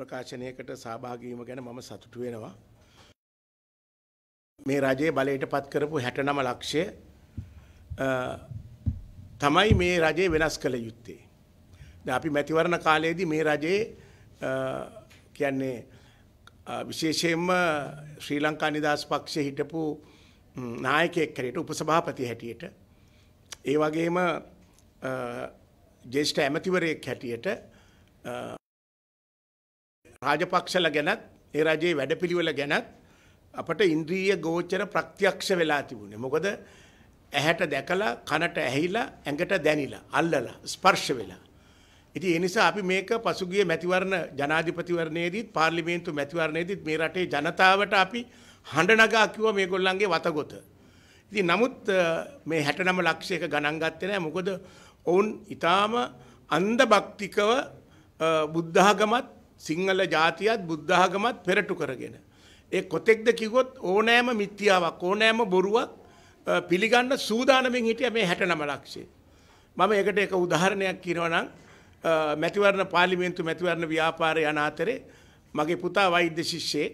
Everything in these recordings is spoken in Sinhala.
ප්‍රකාශනයකට සහභාගීවීම ගැන මම සතුටු වෙනවා. මේ රජයේ බලයට පත් කරපු 69 ලක්ෂය තමයි මේ රජය වෙනස් කළ යුත්තේ. දැන් අපි මැතිවරණ කාලයේදී මේ රජයේ කියන්නේ විශේෂයෙන්ම ශ්‍රී ලංකා නිදහස් පක්ෂයේ හිටපු නායකයෙක් හැටියට උපසභාපති හැටියට ඒ වගේම ජේෂ්ඨ ඇමතිවරයෙක් හැටියට රාජපක්ෂල ගැනත් ඒ රජයේ වැඩපිළිවෙල ගැනත් අපට ඉන්ද්‍රීය ගෝචර ප්‍රත්‍යක්ෂ වෙලා තිබුණේ. මොකද ඇහැට දැකලා කනට ඇහිලා ඇඟට දැනිලා අල්ලලා ස්පර්ශ වෙලා. ඉතින් ඒ නිසා අපි මේක පසුගිය මැතිවරණ ජනාධිපතිවරණයේදීත් පාර්ලිමේන්තු මැතිවරණයේදීත් මේ රටේ ජනතාවට අපි හඬ නගා කිව්වා මේගොල්ලන්ගේ වතගොත. ඉතින් නමුත් මේ 69 ලක්ෂයක ගණන් ගත්තේ නැහැ. මොකද ඔවුන් ඊටාම අන්ධ භක්තිකව බුද්ධඝමත් සිංහල ජාතියත් බුද්ධාගමත් පෙරටු කරගෙන. ඒ කොතෙක්ද කිවොත් ඕනෑම මිත්‍යාවක් ඕනෑම බොරුවක් පිළිගන්න සූදානමින් හිටිය මේ හැට නම ලක්ෂේ. මම එකට එක උදාහරණයක් කියනවනම් මැතිවරණ පාලිමේන්තු මැතිවරණ ව්‍යාපාරය අනාතරේ මගේ පුතා වෛද්‍ය ශිෂ්‍යේ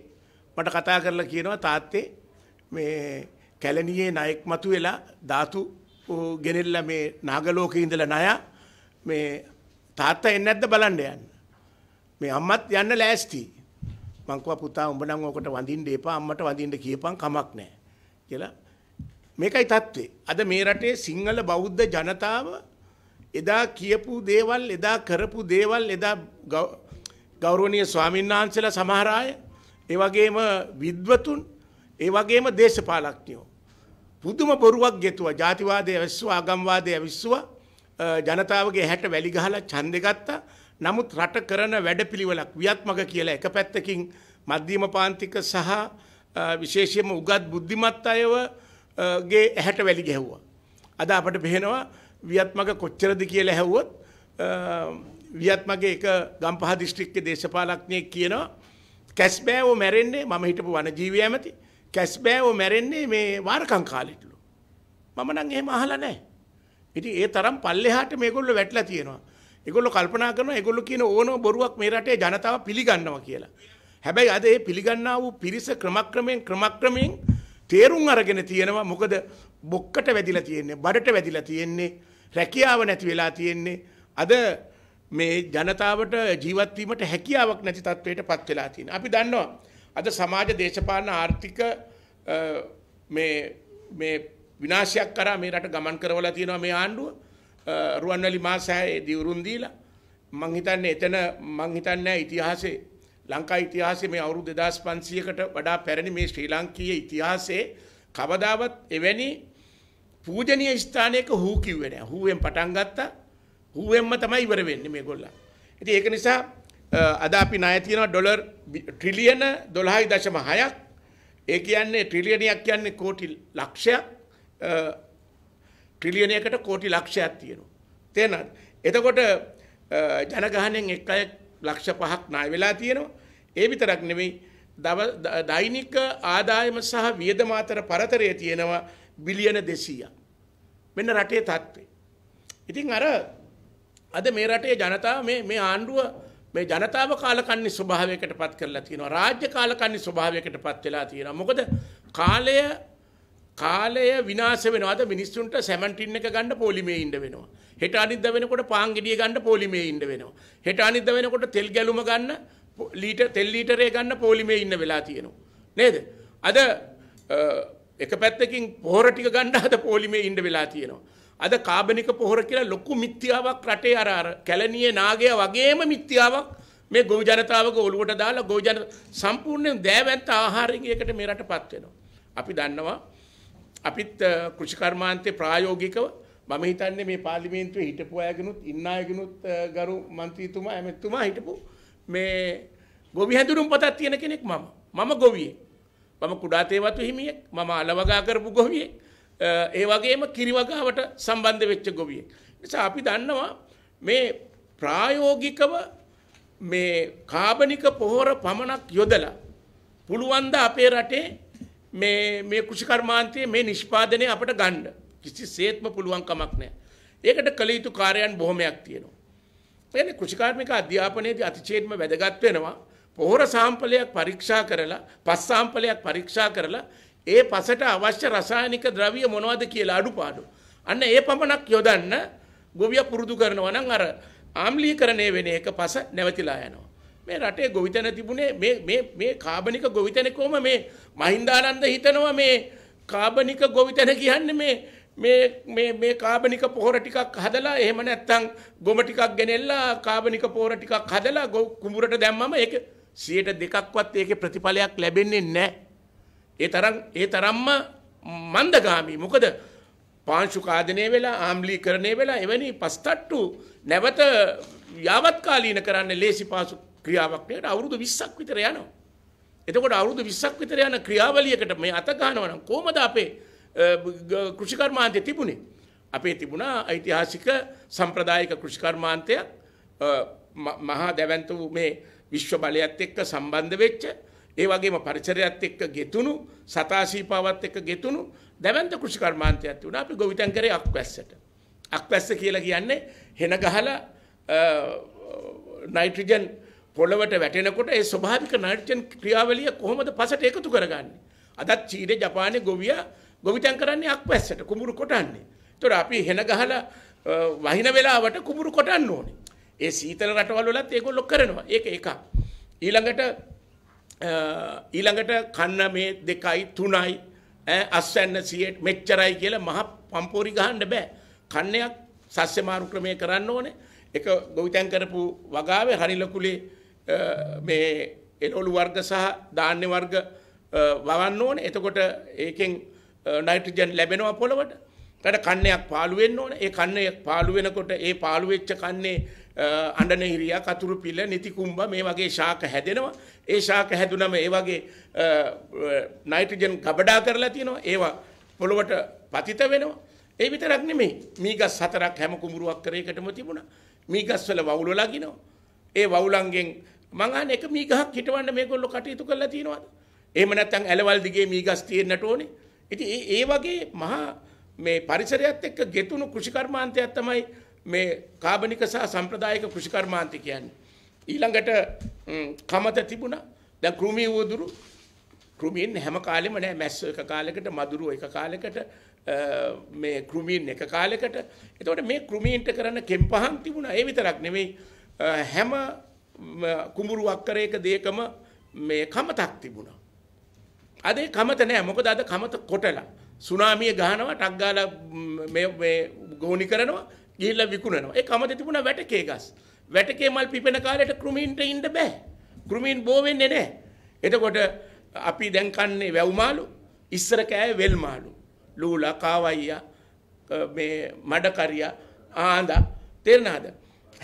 මට කතා කරලා කියනවා තාත්තේ මේ කැලණියේ ණයෙක් මතු වෙලා ධාතු ගෙනෙල්ලා මේ නාගලෝකේ ඉඳලා ණය මේ තාත්තා එන්නේ නැද්ද බලන්න යන්න. මේ අම්මත් යන්න ලෑස්ති. මං කිව්වා පුතා උඹ නම් ඕකට වඳින්න එපා අම්මට වඳින්න කියපන් කමක් නැහැ කියලා. මේකයි தત્ත්වේ. අද මේ රටේ සිංහල බෞද්ධ ජනතාව එදා කියපු දේවල් එදා කරපු දේවල් එදා ගෞරවනීය ස්වාමීන් වහන්සේලා සමහර අය ඒ වගේම විද්වතුන් ඒ වගේම දේශපාලඥයෝ පුදුම බොරුවක් ගෙතුවා ජාතිවාදය ඇවිස්සුවා ආගම්වාදය ඇවිස්සුවා ජනතාවගේ හැට වැලි ගහලා ඡන්දෙ ගත්තා නමුත් රට කරන වැඩපිළිවෙලක් ව්‍යාත්මක කියලා එක පැත්තකින් මධ්‍යම පාන්තික සහ විශේෂයෙන්ම උගත් බුද්ධිමත් අයව ගේ ඇහැට වැලි ගැහුවා. අද අපට පේනවා ව්‍යත්මක කොච්චරද කියලා ඇහුවොත් ව්‍යත්මගේ එක ගම්පහ දිස්ත්‍රික්කයේ දේශපාලඥයෙක් කියනවා කැස්බෑව මැරෙන්නේ මම හිටපු වනජීවී ඇමති කැස්බෑව මැරෙන්නේ මේ වාරකම් කාලෙටලු. මම නම් එහෙම අහලා නැහැ. ඉතින් ඒ තරම් පල්ලෙහාට මේගොල්ලෝ වැටලා තියෙනවා. ඒගොල්ලෝ කල්පනා කරනවා ඒගොල්ලෝ කියන ඕනම බොරුවක් මේ රටේ ජනතාව පිළිගන්නවා කියලා. හැබැයි අද මේ පිළිගන්නා වූ පිරිස ක්‍රමක්‍රමයෙන් ක්‍රමක්‍රමයෙන් තේරුම් අරගෙන තියෙනවා මොකද බොක්කට වැදිලා තියෙන්නේ, බඩට වැදිලා තියෙන්නේ, රැකියාව නැති වෙලා තියෙන්නේ. අද මේ ජනතාවට ජීවත් වීමට හැකියාවක් නැති තත්ත්වයටපත් වෙලා තියෙනවා. අපි දන්නවා අද සමාජ දේශපාලන ආර්ථික මේ මේ විනාශයක් කරා මේ රට ගමන් කරවලා තියෙනවා මේ ආණ්ඩුව. රුවන්වැලි මාසෑයේ දිවුරුන් දීලා මං හිතන්නේ එතන මං හිතන්නේ ඉතිහාසයේ ලංකා ඉතිහාසයේ මේ අවුරුදු 2500කට වඩා පැරණි මේ ශ්‍රී ලංකීය ඉතිහාසයේ කවදාවත් එවැනි පූජනීය ස්ථානයක හූ කිව්වේ නැහැ. හූවෙන් පටන් ගත්තා. හූවෙන්ම තමයි ඉවර වෙන්නේ මේගොල්ලන්. ඉතින් ඒක නිසා අද අපි ණය තියෙනවා ඩොලර් ට්‍රිලියන 12.6ක්. ඒ කියන්නේ ට්‍රිලියනයක් කියන්නේ කෝටි ලක්ෂයක්. ට්‍රිලියනයකට කෝටි ලක්ෂයක් තියෙනවා. තේනත් එතකොට ජනගහනෙන් එක් අය ලක්ෂ පහක් ණය වෙලා තියෙනවා. ඒ විතරක් නෙමෙයි දෛනික ආදායම සහ වියදම අතර පරතරය තියෙනවා බිලියන 200ක්. මෙන්න රටේ තත්ත්වය. ඉතින් අර අද මේ රටේ ජනතාව මේ මේ ආණ්ඩුව මේ ජනතාව කාලකන්ණි ස්වභාවයකට පත් කරලා තියෙනවා. රාජ්‍ය කාලකන්ණි ස්වභාවයකට පත් වෙලා තියෙනවා. මොකද කාලය කාලය විනාශ වෙනවාද මිනිස්සුන්ට සැමන්ටින් එක ගන්න පොලිමේ ඉන්න වෙනවා. හෙට අනිද්දා වෙනකොට පාන් ගෙඩිය ගන්න පොලිමේ ඉන්න වෙනවා. හෙට අනිද්දා වෙනකොට තෙල් ගැලුම ගන්න ලීටර් තෙල් ලීටරේ ගන්න පොලිමේ ඉන්න වෙලා තියෙනවා. නේද? අද එක පැත්තකින් පොහොර ටික ගන්න අද පොලිමේ ඉන්න වෙලා තියෙනවා. අද කාබනික පොහොර කියලා ලොකු මිත්‍යාවක් රටේ අර අර කැලණියේ නාගයා වගේම මිත්‍යාවක් මේ ගොවි ජනතාවගේ ඔළුවට දාලා ගොවි ජන සම්පූර්ණයෙන් දෑවැන්ත ආහාරයෙන් එකට මේ රටපත් වෙනවා. අපි දන්නවා අපිත් කෘෂිකර්මාන්තේ ප්‍රායෝගිකව මම හිතන්නේ මේ පාර්ලිමේන්තුවේ හිටපු අයගෙනුත් ඉන්න අයගෙනුත් ගරු മന്ത്രിතුමා ඇමතිතුමා හිටපු මේ ගොවි හැඳුනුම් පතක් තියෙන කෙනෙක් මම. මම ගොවියෙක්. මම කුඩා තේවතු හිමියෙක්. මම අලවගා කරපු ගොවියෙක්. ඒ වගේම කිරිවගාවට සම්බන්ධ වෙච්ච ගොවියෙක්. නිසා අපි දන්නවා මේ ප්‍රායෝගිකව මේ කාබනික පොහොර පමණක් යොදලා පුළුවන් ද අපේ රටේ මේ කෘෂිකර්මාන්තයේ මේ නිෂ්පාදනය අපට ගණ්ඩ කිසි සේත්ම පුළුවන්කමක් නෑ. ඒකට කළ යුතු කාරයන් බොහොමයක් තියෙනවා. එන කෘෂිකාර්මික අධ්‍යාපනයේදී අතිචේත්ම වැදගත් වෙනවා. පොහොර සාම්පලයක් පරීක්ෂා කරලා පස් සාම්පලයක් පරීක්ෂා කරලා ඒ පසට අවශ්‍ය රසායනික ද්‍රව්‍ය මොනවද කියලා අඩුපාඩු. අන්න ඒ පමණක් යොදන්න ගොවිය පුරුදු කරනවා නම් අර ආම්ලීකරණය වෙන එක පස නැවතිලා යනවා. මේ රටේ ගොවිතැන තිබුණේ මේ මේ මේ කාබනික ගොවිතැන කොහම මේ මහින්දානන්ද හිතනවා මේ කාබනික ගොවිතැන කියන්නේ මේ මේ මේ මේ කාබනික පොහොර ටිකක් හදලා එහෙම නැත්නම් ගොම ටිකක් ගෙනෙලා කාබනික පොහොර ටිකක් හදලා කුඹුරට දැම්මම ඒක 102ක්වත් ඒකේ ප්‍රතිඵලයක් ලැබෙන්නේ නැහැ. ඒ තරම් ඒ තරම්ම මන්දගාමි. මොකද පාංශු කාදනය වෙලා ආම්ලීකරණය වෙලා එවැනි පස්තට්ටු නැවත යාවත්කාලීන කරන්න ලේසි පාසු ක්‍රියාවක් නේද අවුරුදු 20ක් විතර යනවා. එතකොට අවුරුදු 20ක් විතර යන ක්‍රියාවලියකට මේ අත ගන්නවා නම් කොහොමද අපේ කෘෂිකර්මාන්තය තිබුණේ? අපේ තිබුණා ඓතිහාසික සම්ප්‍රදායික කෘෂිකර්මාන්තය මහා දැවැන්ත වූ මේ විශ්ව බලයත් එක්ක සම්බන්ධ වෙච්ච ඒ වගේම පරිසරයත් එක්ක ගෙතුණු සතාසීපාවත් එක්ක ගෙතුණු දැවැන්ත කෘෂිකර්මාන්තයක් තිබුණා අපි ගොවිතැන් කරේ අක්වැස්සට. අක්වැස්ස කියලා කියන්නේ හෙන ගහලා නයිට්‍රජන් පොළවට වැටෙනකොට ඒ ස්වභාවික නයිට්‍රජන් ක්‍රියාවලිය කොහොමද පසට එකතු කරගන්නේ? අදත් චීනේ ජපානයේ ගොවියා ගොවිතැන් කරන්නේ අක්වැස්සට කුඹුරු කොටන්නේ. ඒතොර අපි හෙන ගහලා වහින වෙලාවට කුඹුරු කොටන්න ඕනේ. ඒ සීතල රටවල් වලත් ඒගොල්ලෝ කරනවා. ඒක එකක්. ඊළඟට ඊළඟට කන්න මේ දෙකයි තුනයි අස්වැන්න 100 මෙච්චරයි කියලා මහ පම්පෝරි ගහන්න බෑ. කන්නයක් සස්්‍ය මාරු ක්‍රමය කරන්න ඕනේ. එක ගොවිතැන් කරපු වගාවේ හරි ලකුලේ මේ එලොලු වර්ග සහ ධාන්‍ය වර්ග වවන්න ඕන එතකොට ඒකෙන් නයිට්‍රජන් ලැබෙනවා පොළවට තට කන්නයක් පාළුවෙන් ඕන ඒ කන්නයක් පාළුවෙනකොට ඒ පාළුවෙච්ච කන්නේ අඩන හිරිය කතුරු පිල්ල නිතිකුම්බ මේ වගේ ශාක හැදෙනවා ඒ ශාක හැදුනම ඒ වගේ නයිට්‍රජන් ගබඩා කරලා තියෙනවා ඒවා පොළොවට පතිත වෙනවා ඒ විතරක් නෙමේ මීගස් හතරක් හැම කුඹුරුවක් කරේකටම තිබුණා මීගස්වල වවුලලා ගිනවා ඒ වවුලන්ගෙන් මං අහන්නේ එක මී ගහක් හිටවන්න මේගොල්ලෝ කටයුතු කරලා තියෙනවද? එහෙම නැත්නම් ඇලවල් දිගේ මී ගස් තියෙන්නට ඕනේ. ඉතින් ඒ ඒ වගේ මහා මේ පරිසරයත් එක්ක ගෙතුණු කෘෂිකර්මාන්තයක් තමයි මේ කාබනික සහ සම්ප්‍රදායික කෘෂිකර්මාන්තය කියන්නේ. ඊළඟට කමත තිබුණා. දැන් කෘමි වූදුරු කෘමීන් හැම කාලෙම නෑ මැස්සෝ එක කාලයකට මදුරු එක කාලයකට මේ කෘමීන් එක කාලයකට. එතකොට මේ කෘමීන්ට කරන කෙම්පහන් තිබුණා. ඒ විතරක් නෙවෙයි හැම කුඹුරු අක්කරයක දේකම මේ කමතක් තිබුණා. අද කමත නෑ මොකද අද කමත කොටලා සුනාමිය ගහනවා ටක් ගාලා මේ මේ ගෝණි කරනවා ගිහිල්ලා විකුණනවා. ඒ කමත තිබුණා වැටකේ ගස්. වැටකේ මල් පිපෙන කාලයට ක්‍රුමීන්ට ඉන්න බෑ. ක්‍රුමීන් බෝ වෙන්නේ නෑ. එතකොට අපි දැන් කන්නේ වැව් මාළු, ඉස්සර කෑවේ වෙල් මාළු. ලූලා, කාවයියා, මේ මඩකරියා, ආඳා තේරෙනවද?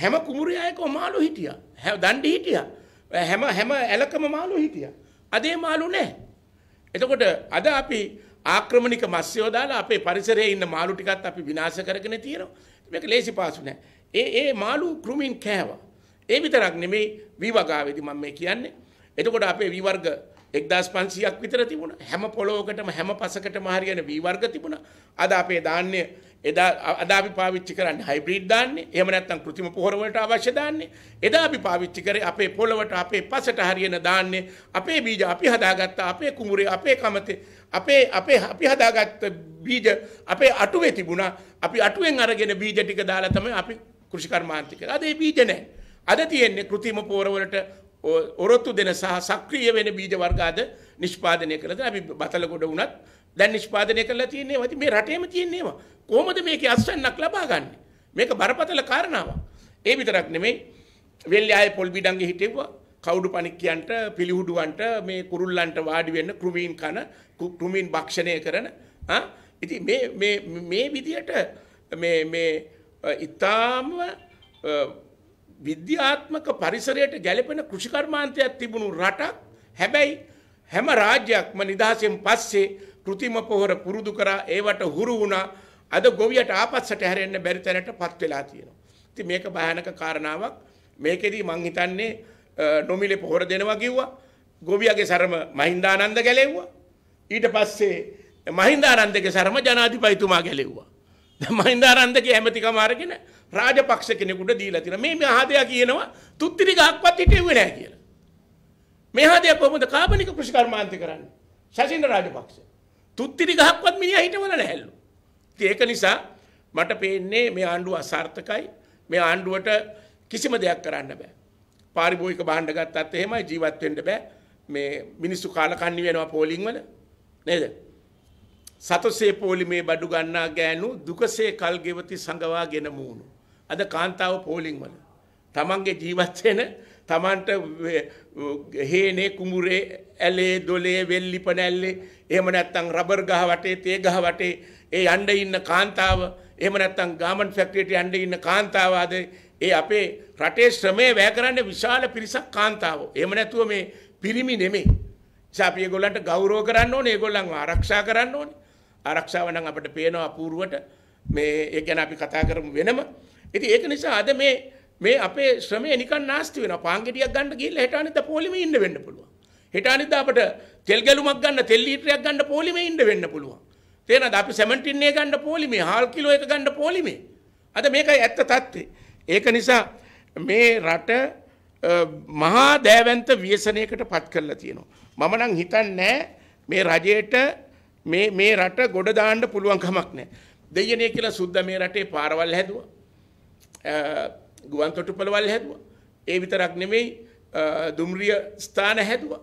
හැම කුමුරියයක මාළු හිටියා. දණ්ඩි හිටියා. හැම හැම ඇලකම මාළු හිටියා. අදේ මාළු නැහැ. එතකොට අද අපි ආක්‍රමණික මත්ස්‍යෝ දාලා අපේ පරිසරයේ ඉන්න මාළු ටිකත් අපි විනාශ කරගෙන තියෙනවා. මේක ලේසි පාසු නෑ. ඒ ඒ මාළු කෘමින් කෑවා. ඒ විතරක් නෙමෙයි විවගාවේදී මම මේ කියන්නේ. එතකොට අපේ විවර්ග 1500ක් විතර තිබුණා. හැම පොළොවකටම හැම පසකටම හරියන විවර්ග තිබුණා. අද අපේ ධාන්‍ය එදා අද අපි පාවිච්චි කරන්නේ හයිබ්‍රිඩ් දාන්නේ. එහෙම නැත්නම් કૃතිම පොහොර වලට අවශ්‍ය දාන්නේ. එදා අපි පාවිච්චි කරේ අපේ පොළවට අපේ පසට හරියන දාන්නේ. අපේ බීජ අපි හදාගත්ත අපේ කුඹුරේ අපේ කමතේ අපේ අපේ අපි හදාගත්ත බීජ අපේ අටුවේ තිබුණා. අපි අටුවෙන් අරගෙන බීජ ටික දාලා තමයි අපි කෘෂිකර්මාන්ත කරේ. අද ඒ බීජ නැහැ. අද තියෙන්නේ કૃතිම පොහොර වලට ඔරොත්තු දෙන සහ සක්‍රීය වෙන බීජ වර්ග අද නිෂ්පාදනය කළද අපි බතල ගොඩ වුණත් දැන් නිෂ්පාදනය කරලා තියෙන්නේ වදි මේ රටේම තියෙන ඒවා. කොහොමද මේකේ අස්වැන්නක් ලබා ගන්නෙ? මේක බරපතල කාරණාවක්. ඒ විතරක් නෙමෙයි වෙල්යායේ පොල් බිඩංගේ හිටෙව්වා කවුඩු පණික්කයන්ට පිළිහුඩුවන්ට මේ කුරුල්ලන්ට වාඩි වෙන්න ක්‍රුමීන් කන ක්‍රුමීන් භක්ෂණය කරන ආ ඉතින් මේ මේ මේ විදියට මේ මේ ඊටාම විද්‍යාත්මක පරිසරයට ගැලපෙන කෘෂිකර්මාන්තයක් තිබුණු රටක් හැබැයි හැම රාජ්‍යයක්ම නිදහසෙන් පස්සේ කෘතිම පොහොර පුරුදු කරා ඒවට හුරු වුණා අද ගොවියට ආපස්සට හැරෙන්න බැරි තැනට පත් වෙලා තියෙනවා. ඉතින් මේක භයානක කාරණාවක්. මේකෙදී මං හිතන්නේ නොමිලේ පොහොර දෙනවා කිව්වා. ගොවියගේ සරම මහින්දානන්ද ගැලෙව්වා. ඊට පස්සේ මහින්දානන්දගේ සරම ජනාධිපතිතුමා ගැලෙව්වා. දැන් මහින්දානන්දගේ ඇමතිකම අරගෙන රාජපක්ෂ කෙනෙකුට දීලා තියෙනවා. මේ මහදයා කියනවා තුත්තිරි ගහක්වත් හිටියුවේ නැහැ කියලා. මේ හදය කොහොමද කාබනික කෘෂි කර්මාන්තය කරන්නේ? ශෂින්ද රාජපක්ෂ. තුත්තිරි ගහක්වත් මිනිහා හිටවල නැහැලු. ඉතින් ඒක නිසා මට පේන්නේ මේ ආණ්ඩුව අසාර්ථකයි. මේ ආණ්ඩුවට කිසිම දෙයක් කරන්න බෑ. පාරිභෝගික භාණ්ඩ ගත්තත් එහෙමයි ජීවත් වෙන්න බෑ. මේ මිනිස්සු කාල කන්නි වෙනවා පෝලිං වල. නේද? සතසේ පෝලිමේ බඩු ගන්නා ගෑනු දුකසේ කල් ගෙවති සංගවාගෙන මූණු. අද කාන්තාව පෝලිං වල. තමන්ගේ ජීවත් වෙන තමන්ට හේනේ කුඹුරේ ඇලේ දොලේ වෙල්ලි පනැල්ලේ එහෙම නැත්තං රබර් ගහ වටේ තේ ගහ වටේ ඒ අන්ඩ ඉන්න කාන්තාව එහෙම නැත්තං ගාමන් ෆැක්ටරියට අන්ඩ ඉන්න කාන්තාව ආද ඒ අපේ රටේ ශ්‍රමය වැය කරන්න විශාල පිරිසක් කාන්තාව. එහෙම නැතුව මේ පිරිමි නෙමෙයි. අපි ඒගොල්ලන්ට ගෞරව කරන්න ඕනේ ඒගොල්ලන්ව ආරක්ෂා කරන්න ඕනේ. ආරක්ෂාව නම් අපිට පේනවා අපූර්වට මේ ඒ ගැන අපි කතා කරමු වෙනම. ඉතින් ඒක නිසා අද මේ මේ අපේ ශ්‍රමය නිකන් නාස්ති වෙනවා. පාන් ගෙඩියක් ගන්න ගිහිල්ලා හෙට අනිද්දා පොලිමේ ඉන්න වෙන්න පුළුවන්. හෙට අනිද්දා අපට තෙල් ගැලුමක් ගන්න තෙල් ලීටරයක් ගන්න පොලිමේ ඉන්න වෙන්න පුළුවන්. තේරෙනවද? අපි සෙමන්ටින් එක ගන්න පොලිමේ, හාල් කිලෝ එක ගන්න පොලිමේ. අද මේකයි ඇත්ත தත්ත්වය. ඒක නිසා මේ රට මහා දෑවැන්ත ව්‍යසනයකට පත් කරලා තියෙනවා. මම නම් හිතන්නේ මේ රජයට මේ මේ රට ගොඩ දාන්න පුළුවන් කමක් නැහැ. දෙයනේ කියලා සුද්ධ මේ රටේ පාරවල් හැදුවා. ගුවන් තොටුපළවල් හැදුවා. ඒ විතරක් නෙමෙයි දුම්රිය ස්ථාන හැදුවා.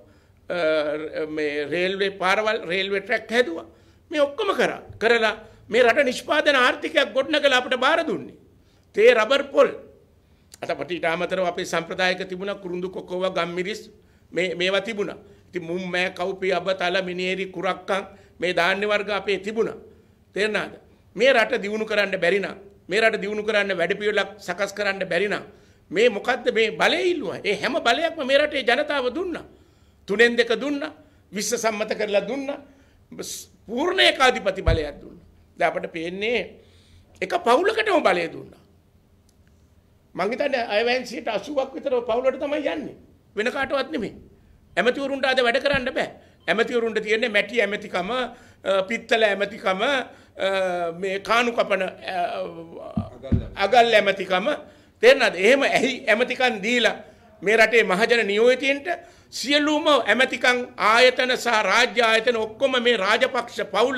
රේල්වේ පාරවල් රේල්වේ ට්‍රැක් හැදවා මේ ඔක්කොම කර කරලා මේ රට නිෂ්පාදන ආර්ථිකයක් ගොඩ්න කළ අපට බාර දුන්නේ. තේ රබර් පොල් අතපට ඉටාමතර අපේ සම්ප්‍රදායක තිබුණ කුරුඳු කොකෝව ගම්මිරිස් මේවා තිබුණ ති මුම් මෑ කව්පිය අබ තල මිනේරි කුරක්කං මේ ධාන්‍ය වර්ග අපේ තිබුණ. තේරනාද මේ රට දියුණු කරන්න බැරිනම් මේ රට දියුණු කරන්න වැඩපිළිවෙලක් සකස් කරන්න බැරි නම් මේ මොකද්ද මේ බලය ඉල්ලුවා. ඒ හැම බලයක්ම මේ රටේ ජනතාව දුන්නා. තුනෙන් දෙක දුන්නා. විශ්ව සම්මත කරලා දුන්නා. පූර්ණ ඒකාධිපති බලයක් දුන්නා. දැන් අපිට පේන්නේ එක පවුලකටම බලය දුන්නා. මං හිතන්නේ අයවැයෙන් 80ක් විතර පවුලට තමයි යන්නේ. වෙන කාටවත් නෙමෙයි. ඇමතිවරුන්ට අද වැඩ කරන්න බෑ. ඇමතිවරුන්ට තියෙන්නේ මැටි ඇමතිකම, පිත්තල ඇමතිකම, මේ කානු කපන අගල් ඇමතිකම තෙරනත් එහෙම ඇහි ඇමතිකන් දීලා මේ රටේ මහජන නියෝජතීන්ට සියලුම ඇමතිකං ආයතන සහ රාජ්‍ය ආයතන ඔක්කොම මේ රාජපක්ෂ පවුල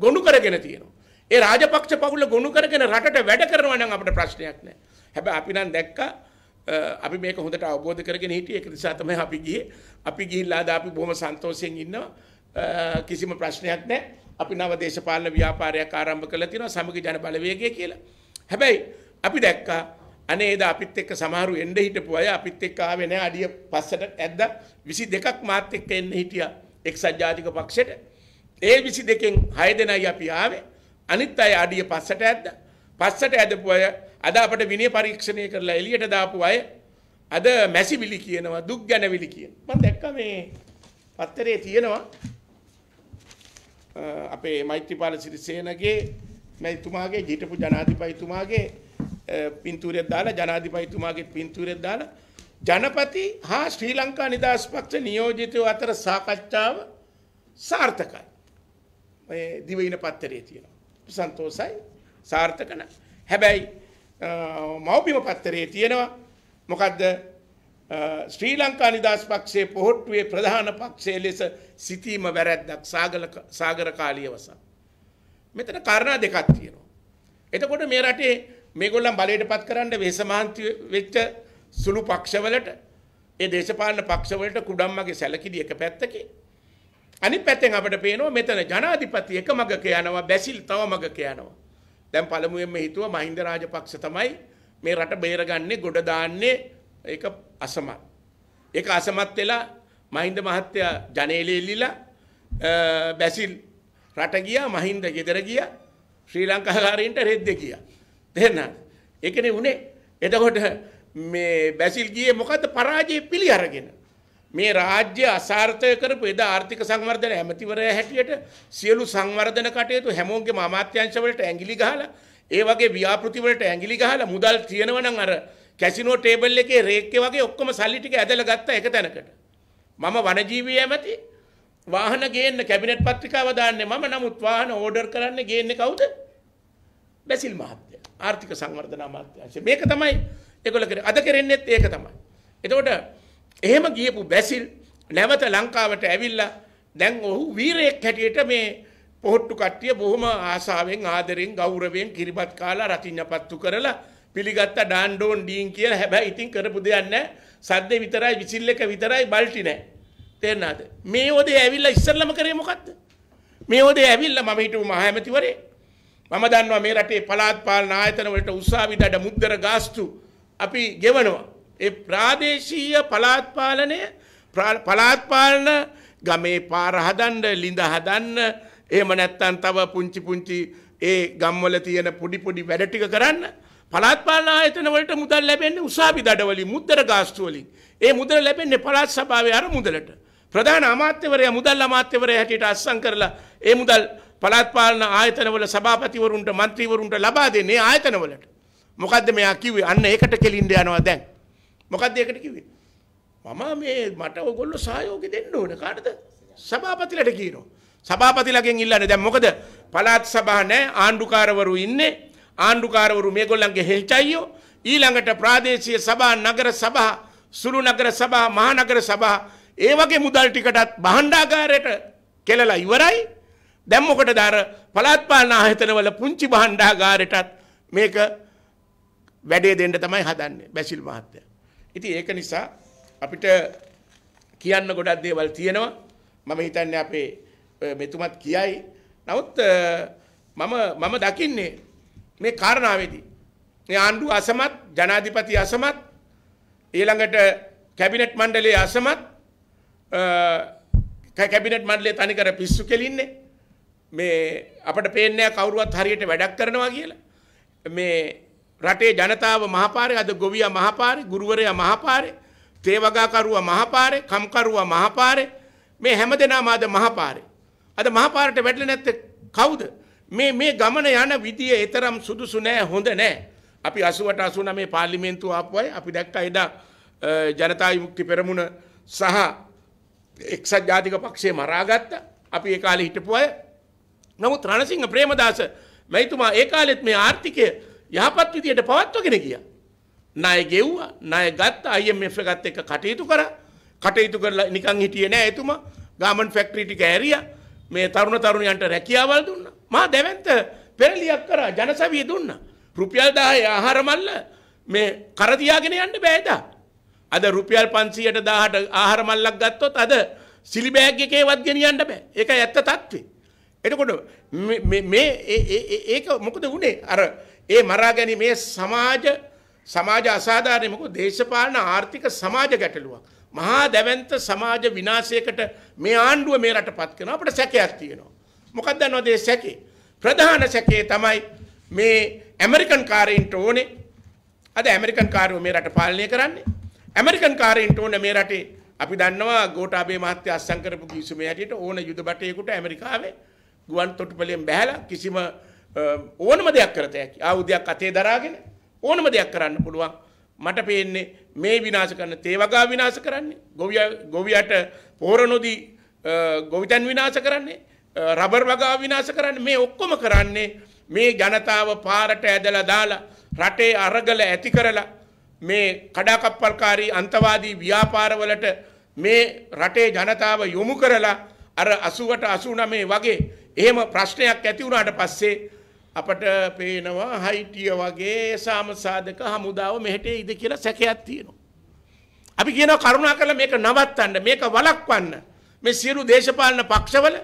ගොුණු කරගෙන තියෙනවා. ඒ රාජපක්ෂ පවුල ගොුණු කරගෙන රටට වැඩ කරනවා නම් අපට ප්‍රශ්නයක් නෑ. හැබ අපි නම් දැක්කා අපි මේක හොඳට අවබෝධ කරගෙන හිටිය එක නිසා තමයි අපි ගියේ. අපි ගිහිල්ලා ආද අපි බොහොම සන්තෝෂයෙන් ඉන්නවා. කිසිම ප්‍රශ්නයක් නෑ අපි නව දේශපාලන ව්‍යාපාරයක් ආරම්භ කළ තියෙනවා සමග ජන බලවේගය කියලා. හැබැයි අපි දැක්කා අනේ එදා අපිත් එක්ක සමහරු එන්න හිටපු අය අපිත් එක්ක ආවේ නෑ අඩිය පස්සට ඇද්ද 22ක් මාත් එක්ක එන්න හිටියා එක්සත් ජාතික පක්ෂයට. ඒ 22කින් 6 දෙනයි අපි ආවේ. අනිත් අය අඩිය පස්සට ඇද්ද. පස්සට ඇදපු අය අද අපට විනය පරීක්ෂණය කරලා එළියට දාපු අය අද මැසිවිලි කියනවා දුක් ගැනවිලි කියන. මම දැක්කා මේ පත්තරේ තියෙනවා අපේ මෛත්‍රීපාල සිරිසේනගේ මැතිතුමාගේ ජීටපු ජනාධිපතිතුමාගේ පින්තූරයක් දාලා ජනාධිපතිතුමාගේ පින්තූරයක් දාලා ජනපති හා ශ්‍රී ලංකා නිදහස් පක්ෂ නියෝජිතයෝ අතර සාකච්ඡාව සාර්ථකයි. මේ දිවයින පත්තරේ තියෙනවා. සන්තෝසයි සාර්ථක නැහැ. හැබැයි මෞබිම පත්තරේ තියෙනවා මොකද්ද ශ්‍රී ලංකා නිදස් පක්ෂයේ පොහොට්ටුවේ ප්‍රධාන පක්ෂය ලෙස සිතීම වැරැද්දක් සාගර කාලිය වස. මෙතන කරණා දෙකක් තියෙනවා. එතකොට මේ රටේ මේගොල්ලන් බලයට පත් කරන්න වේසමාන්ති වෙච්ච සුළු පක්ෂවලට ඒ දේශපාලන පක්ෂවලට කුඩම්මගේ සැලකිලි එක පැත්තකේ. අනිත් පැත්තෙන් අපිට පේනවා මෙතන ජනාධිපති එක මගක යනවා බැසිල් තව මගක යනවා. දැන් පළමුවෙන්ම හිතුවා මහින්ද රාජපක්ෂ තමයි මේ රට බේරගන්නේ ගොඩ දාන්නේ ඒක අසමත්. ඒක අසමත් වෙලා මහින්ද මහත්තයා ජනේලේ එල්ලිලා බැසිල් රට ගියා මහින්ද ගෙදර ගියා ශ්‍රී ලංකාකාරීන්ට රෙද්ද ගියා. දෙන්න. ඒකනේ උනේ. එතකොට මේ බැසිල් ගියේ මොකද්ද පරාජය පිළි අරගෙන. මේ රාජ්‍ය අසාර්ථය කරපු එදා ආර්ථික සංවර්ධන ඇමතිවරයා හැටියට සියලු සංවර්ධන කටයුතු හැමෝගේම අමාත්‍යංශ වලට ඇඟිලි ගහලා ඒ වගේ ව්‍යාපෘති වලට ඇඟිලි ගහලා මුදල් තියෙනවා නම් අර කැසිනෝ ටේබල් එකේ රේක්කේ වගේ ඔක්කොම සල්ලි ටික ඇදලා ගත්තා එක තැනකට. මම වනජීවී ඇමති වාහන ගේන්න කැබිනට් පත්‍රිකාව දාන්නේ මම නමුත් වාහන ඕඩර් කරන්න ගේන්නේ කවුද? බැසිල් මහත්තයා. ආර්ථික සංවර්ධන අමාත්‍යාංශය. මේක තමයි ඒගොල්ලෝ කරේ. අද කරන්නේත් ඒක තමයි. එතකොට එහෙම ගියපු බැසිල් නැවත ලංකාවට ඇවිල්ලා දැන් ඔහු වීරයෙක් හැටියට මේ පොහොට්ටු කට්ටිය බොහොම ආසාවෙන් ආදරෙන් ගෞරවයෙන් කිරිබත් කාලා රකින්නපත්තු කරලා පිළිගත්ත ඩාන්ඩෝන් ඩීන් කියලා හැබැයි ඉතින් කරපු දෙයක් නැහැ. සද්දේ විතරයි විසිල් එක විතරයි බල්ටි නැහැ. තේරෙනවද? මේ ඔදේ ඇවිල්ලා ඉස්සල්ලාම කරේ මොකද්ද? මේ ඔදේ ඇවිල්ලා මම හිටපු මහඇමතිවරේ මම දන්නවා මේ රටේ පළාත් පාලන ආයතන වලට උසාවි දඩ මුද්දර ගාස්තු අපි ගෙවනවා. ඒ ප්‍රාදේශීය පළාත් පාලනය පළාත් පාලන ගමේ පාර හදන්න, ලිඳ හදන්න, එහෙම නැත්නම් තව පුංචි පුංචි ඒ ගම්වල තියෙන පොඩි පොඩි වැඩ ටික කරන්න පළාත්පාලන ආයතන වලට මුදල් ලැබෙන්නේ උසාවි දඩවලින් මුද්දර ගාස්තු වලින්. ඒ මුදල ලැබෙන්නේ පළාත් සභාවේ අර මුදලට. ප්‍රධාන අමාත්‍යවරයා මුදල් අමාත්‍යවරයා හැටියට අත්සන් කරලා ඒ මුදල් පළාත් පාලන ආයතනවල සභාපතිවරුන්ට മന്ത്രിවරුන්ට ලබා දෙන්නේ ආයතනවලට. මොකද්ද මෙයා කිව්වේ? අන්න ඒකට කෙලින්ද යනවා දැන්. මොකද්ද ඒකට කිව්වේ? මම මේ මට ඕගොල්ලෝ සහයෝගය දෙන්න ඕන කාටද? සභාපතිලට කියනවා. සභාපතිලගෙන් ඉල්ලන්නේ දැන් මොකද? පළාත් සභා නැහැ ආණ්ඩුකාරවරු ඉන්නේ. ආණ්ඩුකාරවරු මේගොල්ලන්ගේ හෙල්චයියෝ ඊළඟට ප්‍රාදේශීය සභා නගර සභා සුළු නගර සභා මහනගර සභා ඒ වගේ මුදල් ටිකටත් බහණ්ඩාගාරයට කෙලලා ඉවරයි දැන් මොකටද අර පළාත් පාලන ආයතනවල පුංචි බහණ්ඩාගාරයටත් මේක වැඩේ දෙන්න තමයි හදන්නේ බැසිල් මහත්තයා. ඉතින් ඒක නිසා අපිට කියන්න ගොඩක් දේවල් තියෙනවා. මම හිතන්නේ අපේ මෙතුමත් කියයි. නමුත් මම මම දකින්නේ මේ කාරණාවේදී. මේ ආණ්ඩුව අසමත්, ජනාධිපති අසමත්, ඊළඟට කැබිනට් මණ්ඩලයේ අසමත් කැබිනට් මණ්ඩලයේ තනිකර පිස්සු කෙලින්නේ. මේ අපට පේන්නේ කවුරුවත් හරියට වැඩක් කරනවා කියලා. මේ රටේ ජනතාව මහපාරේ අද ගොවියා මහපාරේ ගුරුවරයා මහපාරේ තේවගාකරුවා මහපාරේ කම්කරුවා මහපාරේ මේ හැමදෙනාම අද මහපාරේ අද මහපාරට වැටෙන්නේ නැත්තේ කවුද මේ මේ ගමන යන විදිය එතරම් සුදුසු නෑ හොඳ නෑ. අපි අසුවට අසුන මේ පාර්ලිමේන්තු ආපුවයි අපි දැක්ක එදා ජනතා විමුක්ති පෙරමුණ සහ එක්සත් ජාතික පක්ෂය මරාගත්ත අපි ඒ කාලේ හිටපු අය. නමුත් රණසිංහ ප්‍රේමදාස මැතිතුමා ඒ කාලෙත් මේ ආර්ථිකය යහපත් විදියට පවත්වගෙන ගියා. ණය ගෙව්වා, ණය ගත්තා, IMF එකත් එක්ක කටයුතු කරා. කටයුතු කරලා නිකන් හිටියේ නෑ එතුමා. ගාමන් ෆැක්ටරි ටික ඇරියා. මේ තරුණ තරුණියන්ට රැකියාවල් දුන්නා. මා දැවන්ත පෙරලියක් කරා ජනසවිය දුන්න. රුපියල් දාහය ආහාරමල්ල මේ කරතියාගෙන යන්න බෑදා. අද රුපියල් පන්සියට දාහට ආහාරමල්ලක් ගත්තොත් අද සිලිබෑග් එකේවත් ගෙනියන්න බෑ. ඒක ඇත්ත තත්ත්වේ. එතකොට මේ ඒක මොකද වුණේ අර ඒ මරා ගැනීම මේ සමාජ සමාජ අසාධාරණය මොකද දේශපාලන ආර්ථික සමාජ ගැටලුවක්. මහා දැවැන්ත සමාජ විනාශයකට මේ ආණ්ඩුව මේ රටපත් කරනවා අපිට සැකයක් තියෙනවා. මොකක්ද නොදේ සැකේ. ප්‍රධාන සැකේ තමයි මේ ඇමරිකන් කාරයින්ට ඕනේ අද ඇමරිකන් කාරයෝ මේ රට පාලනය කරන්නේ. ඇමරිකන් කාරයින්ට ඕන මේ රටේ අපි දන්නවා ගෝටාබේ මහත්තය අස්සං කරපු කිවිසුමේ හැටියට ඕන යුද බටයෙකුට ඇමරිකාවේ ගුවන් තොටුපළෙන් බැහැලා කිසිම ඕනම දෙයක් කරත හැකි. ආයුධයක් අතේ දරාගෙන ඕනම දෙයක් කරන්න පුළුවන්. මට පේන්නේ මේ විනාශ කරන තේ වගා විනාශ කරන්නේ. ගොවියට පොහොර නොදී ගොවිතැන් විනාශ කරන්නේ. රබර් වගා විනාශ කරන්න මේ ඔක්කොම කරන්නේ මේ ජනතාව පාරට ඇදලා දාලා රටේ අරගල ඇති කරලා මේ කඩාකප්පල්කාරී අන්තවාදී ව්‍යාපාරවලට මේ රටේ ජනතාව යොමු කරලා අර 80ට 89 වගේ එහෙම ප්‍රශ්නයක් ඇති වුණාට පස්සේ අපට පේනවා හයිටිය වගේ සාමසාධක හමුදාව මෙහෙට ඉද කියලා සැකයක් තියෙනවා. අපි කියනවා කරුණා කරලා මේක නවත්තන්න මේක වළක්වන්න මේ සියලු දේශපාලන පක්ෂවල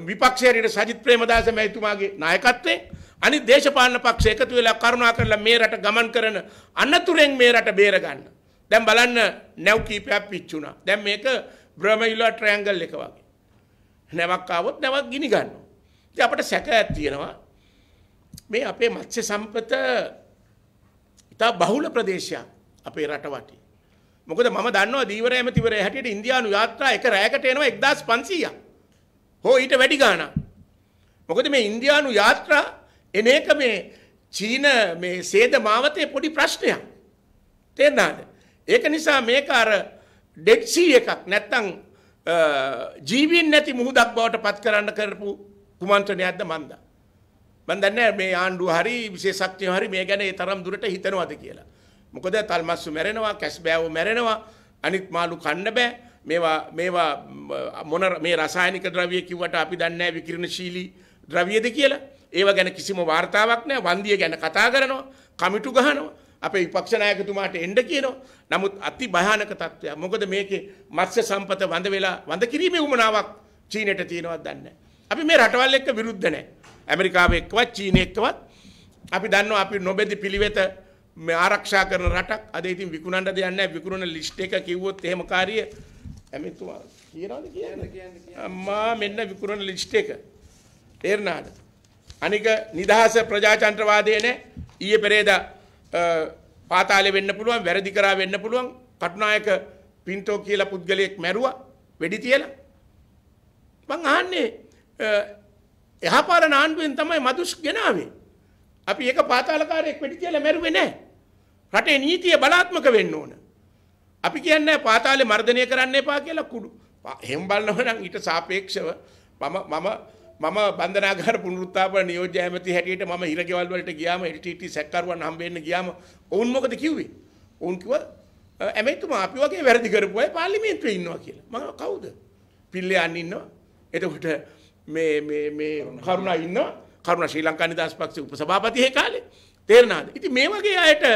විපක්ෂයට සජිත් ප්‍රේමදාස මැතිතුමාගේ නායකත්වයෙන් අනි දේශපාලන පක්ෂ එකතු වෙලා කරුණා කරලා මේ රට ගමන් කරන අනතුරෙන් මේ රට බේර ගන්න. දැන් බලන්න නැව් කීපයක් පිච්චුණා. දැන් මේක බ්‍රහ්මවිලා ට්‍රයැන්ගල් එක වගේ. නැවක් ආවොත් නැවක් ගිනි ගන්නවා. ඉතින් අපිට සැකයක් තියෙනවා. මේ අපේ මත්ස්‍ය සම්පත ඉතා බහුල ප්‍රදේශයක් අපේ රට වටේ. මොකද මම දන්නවා දීවර ඇමතිවරයා හැටියට ඉන්දියානු යාත්‍රා එක රැයකට එනවා 1500ක්. හෝ ඊට වැඩි ගාණක්. මොකද මේ ඉන්දියානු යාත්‍රා එන එක මේ චීන මේ සේද මාවතේ පොඩි ප්‍රශ්නයක්. තේරුණාද? ඒක නිසා මේක අර ඩෙඩ් සී එකක් නැත්තම් ජීවීන් නැති මුහුදක් බවට පත් කරන්න කරපු කුමන්ත්‍රණයක්ද මන්දා. මම දන්නේ මේ ආණ්ඩුව හරි විශේෂඥයෝ හරි මේ ගැන ඒ තරම් දුරට හිතනවාද කියලා. මොකද තල්මස්සු මැරෙනවා, කැස්බෑවෝ මැරෙනවා, අනිත් මාළු කන්න බෑ. මේවා මේවා මොන මේ රසායනික ද්‍රව්‍ය කිව්වට අපි දන්නේ නැහැ විකිරණශීලී ද්‍රව්‍යද කියලා. ඒව ගැන කිසිම වාර්තාවක් නැහැ. වන්දිය ගැන කතා කරනවා, කමිටු ගහනවා. අපේ විපක්ෂ නායකතුමාට එන්න කියනවා. නමුත් අති භයානක තත්ත්වයක්. මොකද මේකේ මත්ස්‍ය සම්පත වඳ වෙලා වඳ කිරීමේ උමනාවක් චීනෙට තියෙනවද දන්නේ අපි මේ රටවල් එක්ක විරුද්ධ නැහැ. ඇමරිකාව එක්කවත් චීන එක්කවත් අපි දන්නවා අපි නොබෙදි පිළිවෙත මේ ආරක්ෂා කරන රටක්. අද ඉතින් විකුණන්න දෙයක් නැහැ. විකුණන ලිස්ට් එක කිව්වොත් එහෙම කාර්යය ඇමතුමා කියනවද කියන්නේ අම්මා මෙන්න විකුරන ලිස්ට් එක තේරුණාද අනික නිදහස ප්‍රජාතන්ත්‍රවාදය නෑ ඊයේ පෙරේදා පාතාලේ වෙන්න පුළුවන් වැරදි කරා වෙන්න පුළුවන් කටුනායක පින්ටෝ කියලා පුද්ගලයෙක් මැරුවා වෙඩි තියලා මං අහන්නේ එහා පාර නාණ්ඩුවෙන් තමයි මදුස් ගෙනාවේ අපි ඒක පාතාලකාරයෙක් වෙඩි තියලා මැරුවේ නෑ රටේ නීතිය බලාත්මක වෙන්න ඕන අපි කියන්න පාතාලේ මර්ධනය කරන්න එපා කියලා කුඩු. එහෙම බලනවා නම් ඊට සාපේක්ෂව මම මම මම බන්ධනාගාර පුනරුත්ථාපන නියෝජ්‍ය ඇමති හැටියට මම හිරගෙවල් වලට ගියාම LTT සැකකරුවන් හම්බෙන්න ගියාම ඔවුන් මොකද කිව්වේ? ඔවුන් කිව්වා ඇමතිතුමා අපි වගේ වැරදි කරපු අය පාර්ලිමේන්තුවේ ඉන්නවා කියලා. මම කවුද? පිල්ලේ යන්න ඉන්නවා. එතකොට මේ මේ මේ කරුණා ඉන්නවා. කරුණා ශ්‍රී ලංකා නිදහස් පක්ෂේ උපසභාපති ඒ කාලේ. තේරෙනවද? ඉතින් මේ වගේ අයට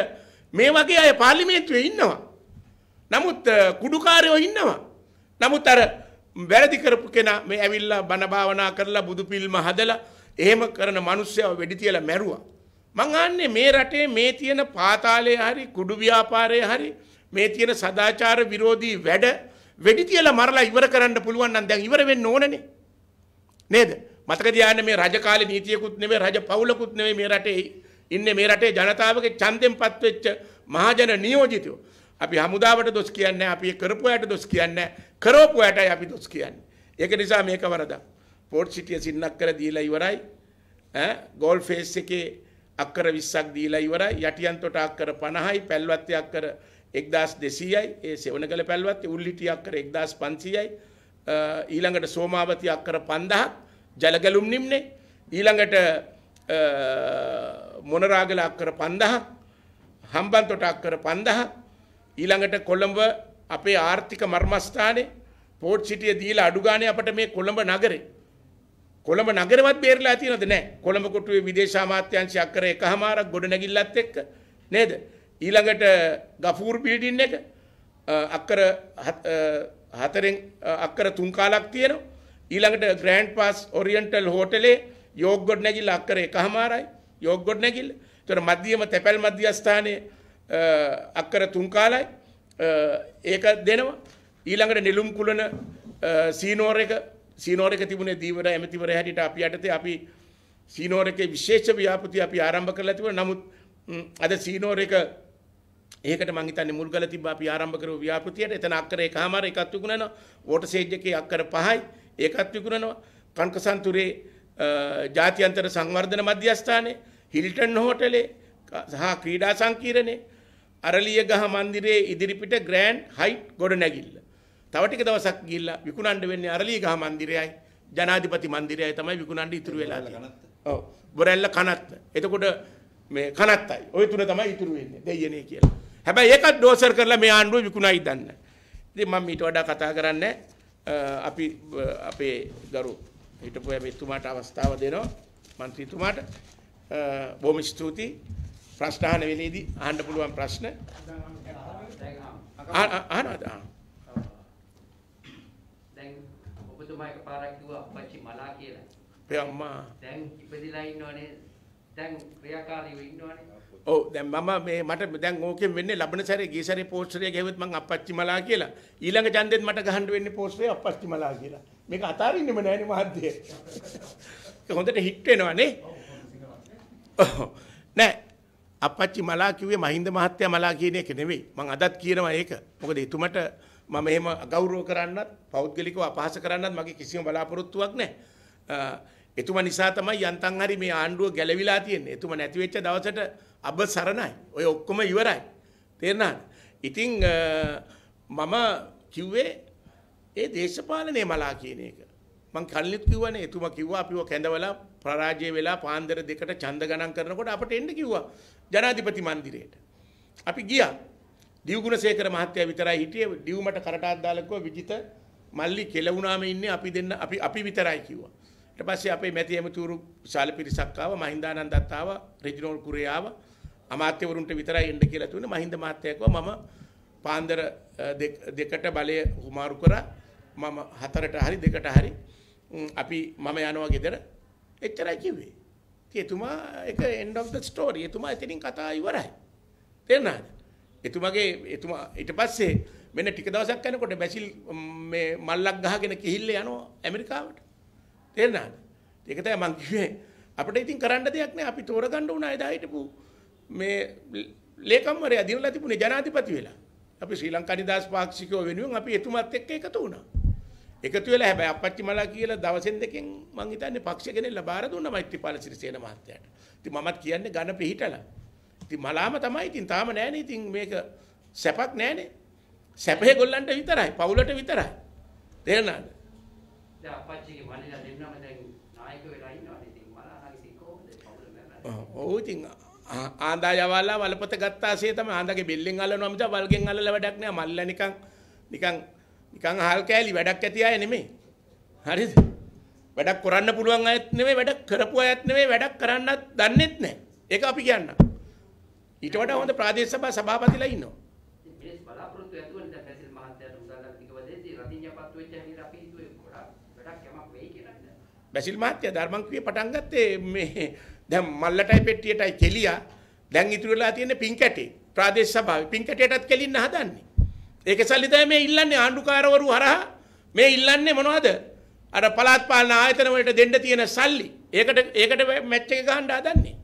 මේ වගේ අය පාර්ලිමේන්තුවේ ඉන්නවා. නමුත් කුඩුකාරයෝ ඉන්නවා. නමුත් අර වැරදි කරපු කෙනා මේ ඇවිල්ලා බණ භාවනා කරලා බුදු පිල්ම හදලා එහෙම කරන මිනිස්සයව වෙඩි තියලා මැරුවා. මං අහන්නේ මේ රටේ මේ තියෙන පාතාලේ හරි කුඩු ව්‍යාපාරේ හරි මේ තියෙන සදාචාර විරෝධී වැඩ වෙඩි තියලා මරලා ඉවර කරන්න පුළුවන් නම් දැන් ඉවර වෙන්න ඕනනේ. නේද? මතක තියාගන්න මේ රජ කාලේ නීතියකුත් නෙමෙයි රජ පවුලකුත් නෙමෙයි මේ රටේ ඉන්නේ මේ රටේ ජනතාවගේ ඡන්දෙන් පත්වෙච්ච මහජන නියෝජිතයෝ. අපි හමුදාවට දොස් කියන්නේ අපි කරපු අයට දොස් කියන්නේ කරවපු අයටයි අපි දොස් කියන්නේ. ඒක නිසා මේක වරදක්. පෝට් සිටිය සින්නක් කර දීලා ඉවරයි. ඈ ගෝල් ෆේස් එකේ අක්කර 20ක් දීලා ඉවරයි. යටියන් තොට අක්කර 50යි, පැල්වත්ති අක්කර 1200යි. ඒ සෙවණගල පැල්වත්ති උල්ලිටි අක්කර 1500යි. ඊළඟට සෝමාවති අක්කර 5000ක් ජලගලුම් නිම්නේ. ඊළඟට මොනරාගල අක්කර 5000ක් හම්බන්තොට අක්කර 5000ක් ඊළඟට කොළඹ අපේ ආර්ථික මර්මස්ථානේ පෝට් සිටිය දීලා අඩු ගානේ අපිට මේ කොළඹ නගරේ කොළඹ නගරවත් බේරලා තියෙනවද නැහැ කොළඹ කොටුවේ විදේශ අමාත්‍යාංශය අක්කර එකමාරක් ගොඩ නැගිල්ලත් එක්ක නේද ඊළඟට ගෆූර් බිල්ඩින් එක අක්කර හතරෙන් අක්කර තුන් කාලක් තියෙනවා ඊළඟට ග්‍රෑන්ඩ් පාස් ඔරියන්ටල් හෝටලේ යෝග් ගොඩ නැගිල්ල අක්කර එකමාරයි යෝග් ගොඩ නැගිල්ල ඒතර මධ්‍යම තැපැල් මධ්‍යස්ථානයේ අක්කර තුන්කාලයි ඒක දෙනවා ඊළඟට නිලුම් කුලන සීනෝර එක සීනෝර එක තිබුණේ දීවර ඇමතිවර හැටියට අපි යටතේ අපි සීනෝර එකේ විශේෂ ව්‍යාපෘති අපි ආරම්භ කරලා තිබුණා නමුත් අද සීනෝර එක ඒකට මං හිතන්නේ මුල් ගල තිබ්බා අපි ආරම්භ කරපු ව්‍යාපෘතියට එතන අක්කර එකමාර එකක් විකුණනවා වෝටර් සේජ් එකේ අක්කර 5යි ඒකත් විකුණනවා කණ්කසන්තුරේ ජාත්‍යන්තර සංවර්ධන මධ්‍යස්ථානයේ හිල්ටන් හෝටලේ සහ ක්‍රීඩා සංකීර්ණයේ අරලියගහ මන්දිරයේ ඉදිරිපිට ග්‍රෑන්ඩ් හයිට් ගොඩනැගිල්ල. තව ටික දවසක් ගිහිල්ලා විකුණන්න වෙන්නේ අරලියගහ මන්දිරයයි ජනාධිපති මන්දිරයයි තමයි විකුණන්න ඉතුරු වෙලා තියෙන්නේ. ඔව්. බොරැල්ල කනත්ත. එතකොට මේ කනත්තයි. ওই තුන තමයි ඉතුරු වෙන්නේ. දෙයියනේ කියලා. හැබැයි ඒකත් ඩෝසර් කරලා මේ ආණ්ඩුව විකුණයි දන්න. ඉතින් මම ඊට වඩා කතා කරන්නේ අපි අපේ ගරු හිටපු එතුමාට අවස්ථාව දෙනවා. മന്ത്രിතුමාට බොහොම ස්තුතියි. ප්‍රශ්න අහන වෙලේදී අහන්න පුළුවන් ප්‍රශ්න අහනවා දැන් ඔබතුමා එකපාරක් කිව්වා අපච්චි මලා කියලා. ඒ අම්මා දැන් ඉපදිලා ඉන්නවනේ. දැන් ක්‍රියාකාරීව ඉන්නවනේ. ඔව් දැන් මම මේ මට දැන් ඕකෙන් වෙන්නේ ලබන සැරේ ගිය සැරේ පෝස්ටර් එක ගෙවුවත් මං අපච්චි මලා කියලා. ඊළඟ ඡන්දෙත් මට ගහන්න වෙන්නේ පෝස්ටරේ අපච්චි මලා කියලා. මේක අතාරින්නෙම නෑනේ මහත්දේ. හොඳට හිට වෙනවනේ. නෑ අපච්චි මලා කිව්වේ මහින්ද මහත්තයා මලා කියන එක නෙවෙයි. මම අදත් කියනවා ඒක. මොකද එතුමට මම එහෙම අගෞරව කරන්නත්, පෞද්ගලිකව අපහාස කරන්නත් මගේ කිසිම බලාපොරොත්තුවක් නැහැ. එතුමා නිසා තමයි යන්තම් හරි මේ ආණ්ඩුව ගැලවිලා තියෙන්නේ. එතුමා නැති වෙච්ච දවසට අබ සරණයි. ඔය ඔක්කොම ඉවරයි. තේරුණාද? ඉතින් මම කිව්වේ ඒ දේශපාලනයේ මලා කියන එක. මං කලිනුත් කිව්වනේ එතුමා කිව්වා අපිව කැඳවලා පරාජය වෙලා පාන්දර දෙකට ඡන්ද ගණන් කරනකොට අපට එන්න කිව්වා ජනාධිපති මන්දිරයට. අපි ගියා. දිවුගුණසේකර මහත්තයා විතරයි හිටියේ. දිවු මට කරටාක් දාලා කිව්වා විජිත මල්ලි කෙලවුනාම ඉන්නේ අපි දෙන්න අපි අපි විතරයි කිව්වා. ඊට පස්සේ අපේ මැති ඇමතිවරු විශාල පිරිසක් ආවා මහින්දානන්දත් ආවා රෙජිනෝල් කුරේ ආවා අමාත්‍යවරුන්ට විතරයි එන්න කියලා තුනේ මහින්ද මහත්තයා කිව්වා මම පාන්දර දෙකට බලය හුමාරු කරා මම හතරට හරි දෙකට හරි අපි මම යනවා ගෙදර එච්චරයි කිව්වේ. එතුමා එක end of the story. එතුමා එතනින් කතා ඉවරයි. තේරුණාද? එතුමාගේ එතුමා ඊට පස්සේ මෙන්න ටික දවසක් යනකොට බැසිල් මේ මල්ලක් ගහගෙන කිහිල්ල යනවා ඇමරිකාවට. තේරුණාද? ඒක තමයි මං කිව්වේ අපිට ඉතින් කරන්න දෙයක් නැහැ. අපි තෝරගන්න උනා එදා හිටපු මේ ලේකම්වරයා දිනලා තිබුණේ ජනාධිපති වෙලා. අපි ශ්‍රී ලංකා නිදහස් පාක්ෂිකයෝ වෙනුවෙන් අපි එතුමත් එක්ක එකතු වුණා. එකතු වෙලා හැබැයි අපච්චි මලා කියලා දවසෙන් දෙකෙන් මං හිතන්නේ පක්ෂ ගෙනෙලා බාර දුන්නා මෛත්‍රීපාල සිරිසේන මහත්තයාට. ඉතින් මමත් කියන්නේ ඝන පිහිටලා. ඉතින් මලාම තමයි ඉතින් තාම නෑනේ ඉතින් මේක සැපක් නෑනේ. සැපේ ගොල්ලන්ට විතරයි, පවුලට විතරයි. තේරෙනවද? දැන් අපච්චිගේ මල්ලිලා දෙන්නම දැන් නායක වෙලා ඉන්නවනේ. ඉතින් මලා හරි කොහොමද පවුල මැරලා? ඔව් ඉතින් ආන්දා යවලා වලපත ගත්තාසේ තමයි ආන්දාගේ බෙල්ලෙන් අල්ලනවා මිස වල්ගෙන් අල්ලලා වැඩක් නෑ. මල්ලා නිකන් නිකන් නිකන් අහල් කෑලි වැඩක් ඇති අය නෙමෙයි. හරිද? වැඩක් කරන්න පුළුවන් අයත් නෙමෙයි වැඩක් කරපු අයත් නෙමෙයි වැඩක් කරන්නත් දන්නෙත් නැහැ. ඒක අපි කියන්න. ඊට වඩා හොඳ ප්‍රාදේශ සභා සභාපතිලා ඉන්නවා. මේ බලාපොරොත්තු ඇතුව නේද පැසිල් මහත්තයාට උදාගන්නික වදේදී රතිඤ්ඤපත් වෙච්ච හැටි අපි හිතුවේ ගොඩක් වැඩක් යමක් වෙයි කියලා නේද? පැසිල් මහත්තයා ධර්මංක්‍රිය පටන් ගත්තේ මේ දැන් මල්ලටයි පෙට්ටියටයි කෙලියා දැන් ඉතුරු වෙලා තියෙන්නේ පින්කැටේ. ප්‍රාදේශ සභාවේ පින්කැටයටත් කෙලින්න හදන්නේ. ඒක සල්ලිතය මේ ඉල්ලන්නේ ආණ්ඩුකාරවරු හරහා මේ ඉල්ලන්නේ මොනවද අර පළාත් පාලන ආයතන වලට දෙන්න තියෙන සල්ලි ඒකට ඒකට මැච් එක ගහන්න හදන්නේ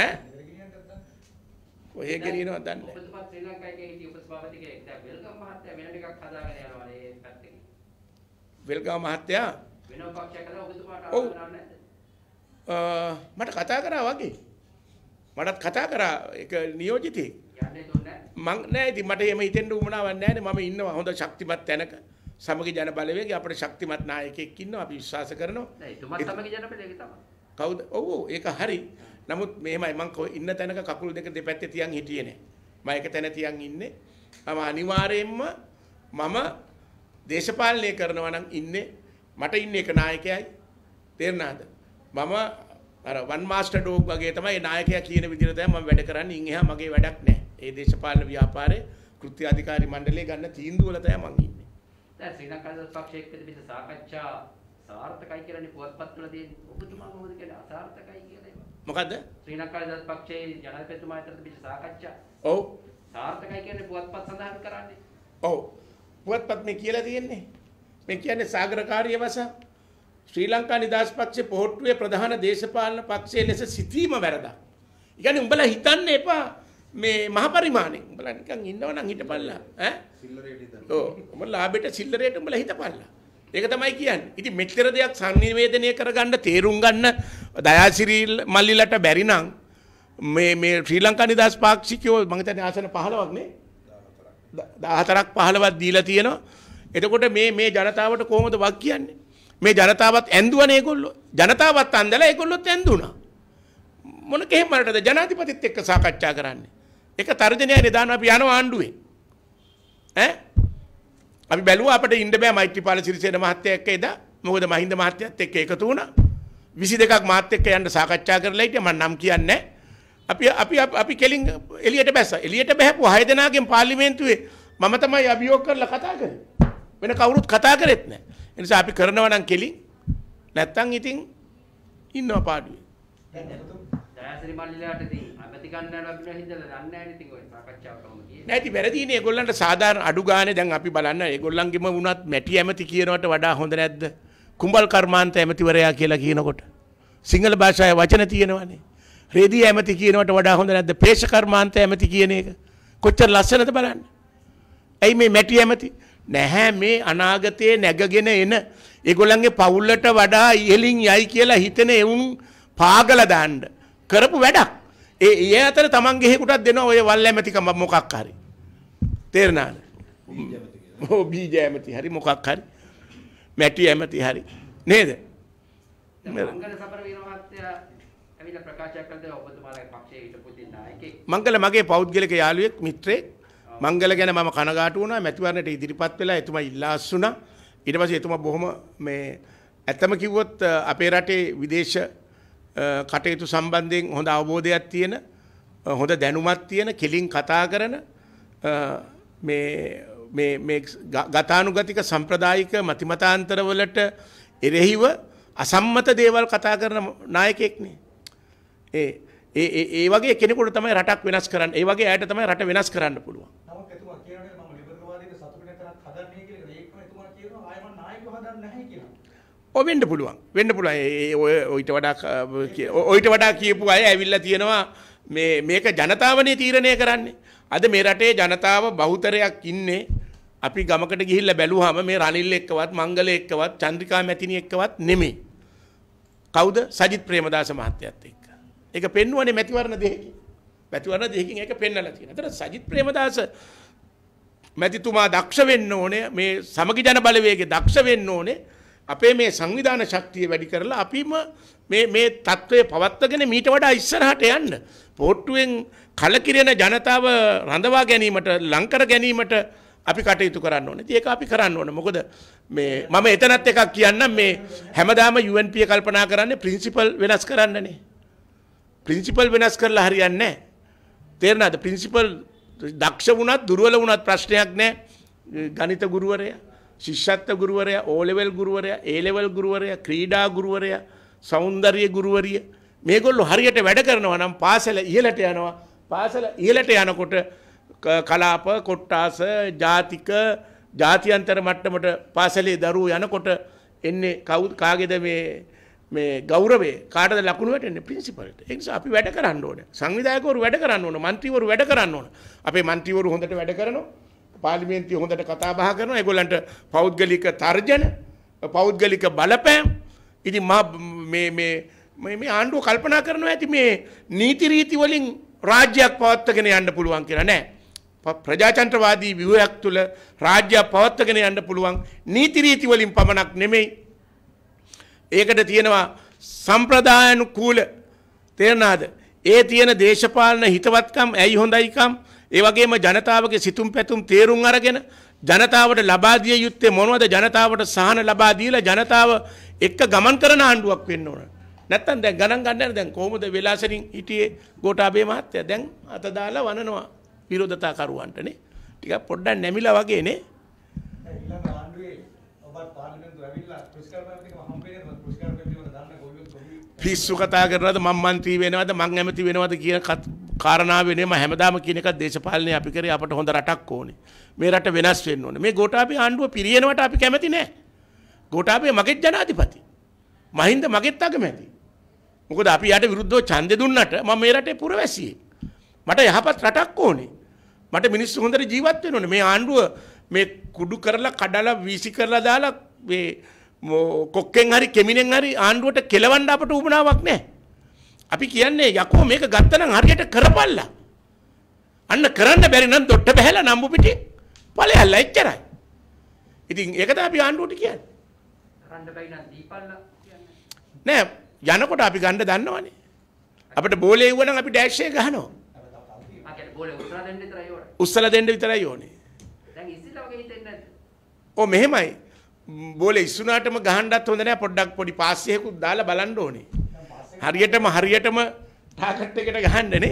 ඈ කොහේ ගෙනියනවද දන්නේ උපසභාව ශ්‍රී ලංකාවේ හිටිය උපසභාපති කෙනෙක් දැන් වෙල්කම් මහත්තයා වෙන ටිකක් හදාගෙන යනවා මේ පැත්තේ වෙල්කම් මහත්තයා වෙන පක්ෂයකට ඔබතුමාට ආව නැද්ද මට කතා කරා වගේ මටත් කතා කරා ඒක නියෝජිතයෙක් යන්නේ මං නෑ ඉතින් මට එහෙම හිතෙන්න උවමනාවක් නෑනේ මම ඉන්නවා හොඳ ශක්තිමත් තැනක සමගි ජන බලවේගය අපේ ශක්තිමත් නායකයෙක් ඉන්නවා අපි විශ්වාස කරනවා නෑ එතුමා සමගි ජන බලවේගය තමයි කවුද ඔව් ඒක හරි නමුත් මෙහෙමයි මං ඉන්න තැනක කකුල් දෙක දෙපැත්තේ තියන් හිටියේ නෑ මම එක තැන තියන් ඉන්නේ මම අනිවාර්යයෙන්ම මම දේශපාලනය කරනවා නම් ඉන්නේ මට ඉන්නේ එක නායකයයි තේරුණාද මම අර වන් මාස්ටර් ඩොග් වගේ තමයි නායකයා කියන විදිහට තමයි මම වැඩ කරන්නේ ඉන් එහා මගේ වැඩක් නැහැ ඒ දේශපාලන ව්‍යාපාරයේ කෘත්‍යාධිකාරී මණ්ඩලය ගන්න තීන්දුව වල තමයි මම ඉන්නේ. දැන් ශ්‍රී ලංකා දස්පක්ෂයේ එක්ක තිබෙන සාකච්ඡා සාර්ථකයි කියලානේ පුවත්පත් වල තියෙන ඔබතුමා මොකද කියලා අසාර්ථකයි කියලා ඒක. මොකද? ශ්‍රී ලංකා දස්පක්ෂයේ ජනාධිපතිතුමා අතර තිබෙන සාකච්ඡා. ඔව්. සාර්ථකයි කියන්නේ පුවත්පත් සඳහන් කරන්නේ. ඔව්. පුවත්පත් මේ කියලා තියෙන්නේ. මේ කියන්නේ සාගරකාරී වශයෙන් ශ්‍රී ලංකා නිදහස් පක්ෂයේ පොහොට්ටුවේ ප්‍රධාන දේශපාලන පක්ෂයේ ලෙස සිටීම වැරදක්. ඒ කියන්නේ උඹලා හිතන්න එපා මේ මහ පරිමාණයෙන් උඹලා නිකන් ඉන්නව නම් හිටපල්ලා ඈ සිල්ලරේට හිටපල්ලා ඔව් උඹලා ලාභෙට සිල්ලරේට උඹලා හිටපල්ලා ඒක තමයි කියන්නේ ඉතින් මෙච්චර දෙයක් sannivedanaya කරගන්න තේරුම් ගන්න දයාසිරි මල්ලිලට බැරි නම් මේ මේ ශ්‍රී ලංකා නිදහස් පාක්ෂිකයෝ මම හිතන්නේ ආසන 15ක් නේ 14ක් 15ක් දීලා තියෙනවා එතකොට මේ මේ ජනතාවට කොහොමද වක් කියන්නේ මේ ජනතාවත් ඇඳුවනේ ඒගොල්ලෝ ජනතාවත් අන්දලා ඒගොල්ලොත් ඇඳුණා මොන කෙහෙමකටද ජනාධිපතිත් එක්ක සාකච්ඡා කරන්නේ එක තර්ජනය නිදාන අපි යනවා ආණ්ඩුවේ ඈ අපි බැලුවා අපිට ඉන්න බෑ මෛත්‍රීපාල සිරිසේන මහත්තයා එක්ක එදා මොකද මහින්ද මහත්තයත් එක්ක එකතු වුණා 22ක් මාත් එක්ක යන්න සාකච්ඡා කරලා හිටියා මම නම් කියන්නේ අපි අපි අපි කෙලින් එළියට බැස්සා එළියට බැහැපු හය දෙනාගෙන් පාර්ලිමේන්තුවේ මම තමයි අභියෝග කරලා කතා කරේ වෙන කවුරුත් කතා කරෙත් නැහැ ඒ නිසා අපි කරනවා නම් කෙලින් නැත්තම් ඉතින් ඉන්නවා පාඩුවේ දයාසිරි මල්ලිලාට ඉතින් අමැති ගන්න ලැබුණා හින්දා දන්නේ නැහැ ඉතින් ඔය සාකච්ඡාව කොහොමද කියන්නේ නෑ ඉතින් වැරදීනේ ඒගොල්ලන්ට සාධාරණ අඩු ගානේ දැන් අපි බලන්න ඒගොල්ලන්ගෙම වුණත් මැටි ඇමති කියනවට වඩා හොඳ නැද්ද කුඹල් කර්මාන්ත ඇමතිවරයා කියලා කියනකොට සිංහල භාෂාවේ වචන තියෙනවානේ රේදී ඇමති කියනවට වඩා හොඳ නැද්ද පේෂ කර්මාන්ත ඇමති කියන එක කොච්චර ලස්සනද බලන්න ඇයි මේ මැටි ඇමති නැහැ මේ අනාගතයේ නැගගෙන එන ඒගොල්ලන්ගේ පවුල්ලට වඩා ඉහළින් යයි කියලා හිතෙන එවුන් පාගල දාන්න කරපු වැඩක්. ඒ ඒ අතර Taman ගෙහෙකුටත් දෙනවා ඔය වල් ඇමතිකම මොකක් හරි. තේරෙනාද? ඕ බීජ ඇමති හරි මොකක් හරි. මැටි ඇමති හරි. නේද? මංගල මගේ පෞද්ගලික යාළුවෙක් මිත්‍රේ මංගල ගැන මම කනගාටු වුණා මැතිවරණයට ඉදිරිපත් වෙලා එතුමා ඉල්ලාස් වුණා ඊට පස්සේ එතුමා බොහොම මේ ඇත්තම කිව්වොත් අපේ රටේ විදේශ කටයුතු සම්බන්ධයෙන් හොඳ අවබෝධයක් තියෙන හොඳ දැනුමත් තියෙන කෙලින් කතා කරන ගතානුගතික සම්ප්‍රදායික මතිමතාන්තරවලට එරෙහිව අසම්මත දේවල් කතා කරන නායකෙක්නේ. ඒ ඒ වගේ කෙනෙකුට තමයි රටක් වෙනස් කරන්න ඒ වගේ ඇයට තමයි රට වෙනස් කරන්න පුළුවන්. නමුත් එතුමා කියනවා මම ලිබරල්වාදීක සතුටට කරත් හදන්නේ කියලා ඒක එතුමා කියනවා ආයෙම නායකව හදන්න නැහැ කියලා. ඔවෙන්ඩ පුළුවන් වෙන්න පුළුවන් ඔය ඔයිට වඩා ඔයිට වඩා කියපු අය ඇවිල්ල තියෙනවා මේක ජනතාවනේ තීරණය කරන්නේ අද මේ රටේ ජනතාව බෞතරයක් ඉන්නේ අපි ගමකට ගිහිල්ල බැලුහම මේ රනිල් එක්කවත් මංගල එක්කවත් චන්ද්‍රිකා මැතිනි එක්කවත් නෙමේ. කවුද සජිත් ප්‍රේමදාස මහත්තයත් එක්ක. ඒක පෙන්වන්නේ මැතිවරණ දෙකකින්. මැතිවරණ දෙකකින් ඒක පෙන්වලා තියෙනවා. ඒතර සජිත් ප්‍රේමදාස මැතිතුමා දක්ෂ වෙන්න ඕනේ මේ සමගි ජන බලවේගේ දක්ෂ වෙන්න ඕනේ අපේ මේ සංවිධාන ශක්තිය වැඩි කරලා අපිම මේ මේ தત્ත්වය පවත්වාගෙන මීට වඩා ඉස්සරහට යන්න පොට්ටුවෙන් කලකිරෙන ජනතාව රඳවා ගැනීමට ලංකර ගැනීමට අපි කටයුතු කරන්න ඕනේ. ඒක අපි කරන්න ඕනේ. මොකද මේ මම එතනත් එකක් කියන්නම් මේ හැමදාම UNP කල්පනා කරන්නේ ප්‍රින්සිපල් වෙනස් කරන්නනේ. ප්‍රින්සිපල් වෙනස් කරලා හරියන්නේ නැහැ. තේරෙනවද? ප්‍රින්සිපල් දක්ෂ වුණත් දුර්වල වුණත් ප්‍රශ්නයක් නැහැ. ගණිත ගුරුවරයා ශිෂ්‍යත්ව ගුරුවරයා ඕලෙවල් ගුරුවරයා ඒලෙවල් ගුරුවරයා ක්‍රීඩා ගුරුවරයා සෞන්දර්ය ගුරුවරිය මේගොල්ලෝ හරියට වැඩ කරනවා නම් පාසල ඉහළට යනවා පාසල ඉහළට යනකොට කලාප කොට්ටාස ජාතික ජාතියන්තර මට්ටමට පාසලේ දරුවෝ යනකොට එන්නේ කවුද කාගේද මේ මේ ගෞරවේ කාටද ලකුණු වැටෙන්නේ ප්‍රින්සිපල්ට. ඒ නිසා අපි වැඩ කරන්න ඕනේ. සංවිධායකවරු වැඩ කරන්න ඕනේ. മന്ത്രിවරු වැඩ කරන්න ඕනේ. අපේ മന്ത്രിවරු හොඳට වැඩ කරනවා. පාලිමේන්තිය හොඳට කතා බහ කරනවා ඒගොල්ලන්ට පෞද්ගලික තර්ජන පෞද්ගලික බලපෑම් ඉතින් මේ මේ මේ ආණ්ඩුව කල්පනා කරනවා ඇති මේ නීති රීති වලින් රාජ්‍යයක් පවත්වාගෙන යන්න පුළුවන් කියලා නෑ ප්‍රජාතන්ත්‍රවාදී ව්‍යුහයක් තුළ රාජ්‍යයක් පවත්වාගෙන යන්න පුළුවන් නීති රීති වලින් පමණක් නෙමෙයි ඒකට තියෙනවා සම්ප්‍රදායනුකූල තේරෙනාද ඒ තියෙන දේශපාලන හිතවත්කම් ඇයි හොඳයිකම් ඒ වගේම ජනතාවගේ සිතුම් පැතුම් තේරුම් අරගෙන ජනතාවට ලබා දිය යුත්තේ මොනවද ජනතාවට සහන ලබා දීලා ජනතාව එක්ක ගමන් කරන ආණ්ඩුවක් වෙන්න ඕන. නැත්තම් දැන් ගණන් ගන්න දැන් කොහොමද වෙලාසරින් හිටියේ ගෝඨාභය මහත්තයා දැන් අත දාලා වනනවා විරෝධතා කරුවන්ට නේ. ටිකක් පොඩ්ඩක් නැමිලා වගේ නේ. ඊළඟ ආණ්ඩුවේ ඔබත් පාර්ලිමේන්තුව ඇවිල්ලා පුස්කරණත් එක හම්බ වෙනවා පුස්කරණත් එක දාන්න ගොවියෝ පිස්සු කතා කරනවද මම මන්ත්‍රී වෙනවද මං ඇමති වෙනවද කියන කාරණාවෙනම හැමදාම කියනක දේශපාලනය අපි කරේ අපට හොඳ රටක් ඕනේ මේ රට වෙනස් වෙන්න ඕනේ මේ ගෝඨාභය ආණ්ඩුව පිරියනවට අපි කැමති නෑ ගෝඨාභය මගෙත් ජනාධිපති මහින්ද මගෙත් අගමැති මොකද අපි යට විරුද්ධව ඡන්දෙ දුන්නට මම මේ රටේ පුරවැසියෙක් මට යහපත් රටක් ඕනේ මට මිනිස්සු හොඳට ජීවත් වෙන්න ඕනේ මේ ආණ්ඩුව මේ කුඩු කරලා කඩලා වීසි කරලා දාලා මේ කොක්කෙන් හරි කෙමිනෙන් හරි ආණ්ඩුවට කෙලවන්න අපට උවමනාවක් නැහැ අපි කියන්නේ යකෝ මේක ගත්තනම් හරියට කරපල්ලා. අන්න කරන්න බැරි නම් දොට්ට බහැලා නම්බු පිටි ඵලයල්ලා එච්චරයි. ඉතින් ඒක තමයි අපි ආණ්ඩුවට කියන්නේ. කරන්න බැරි නම් දීපල්ලා කියන්නේ. නෑ යනකොට අපි ගන්න දන්නවනේ. අපිට බෝලේ එවුවනම් අපි ඩෑෂ් එක ගහනවා. මම කියන්නේ බෝලේ උස්සලා දෙන්න විතරයි ඕනේ. උස්සලා දෙන්න විතරයි ඕනේ. දැන් ඉස්සිලා වගේ හිතෙන්නේ නැද්ද? ඔව් මෙහෙමයි. බෝලේ ඉස්සුනාටම ගහන්නත් හොඳ නෑ පොඩ්ඩක් පොඩි පාස් එකකුත් දාලා බලන්න ඕනේ. හරියටම හරියටම ටාගට් එකට ගහන්නනේ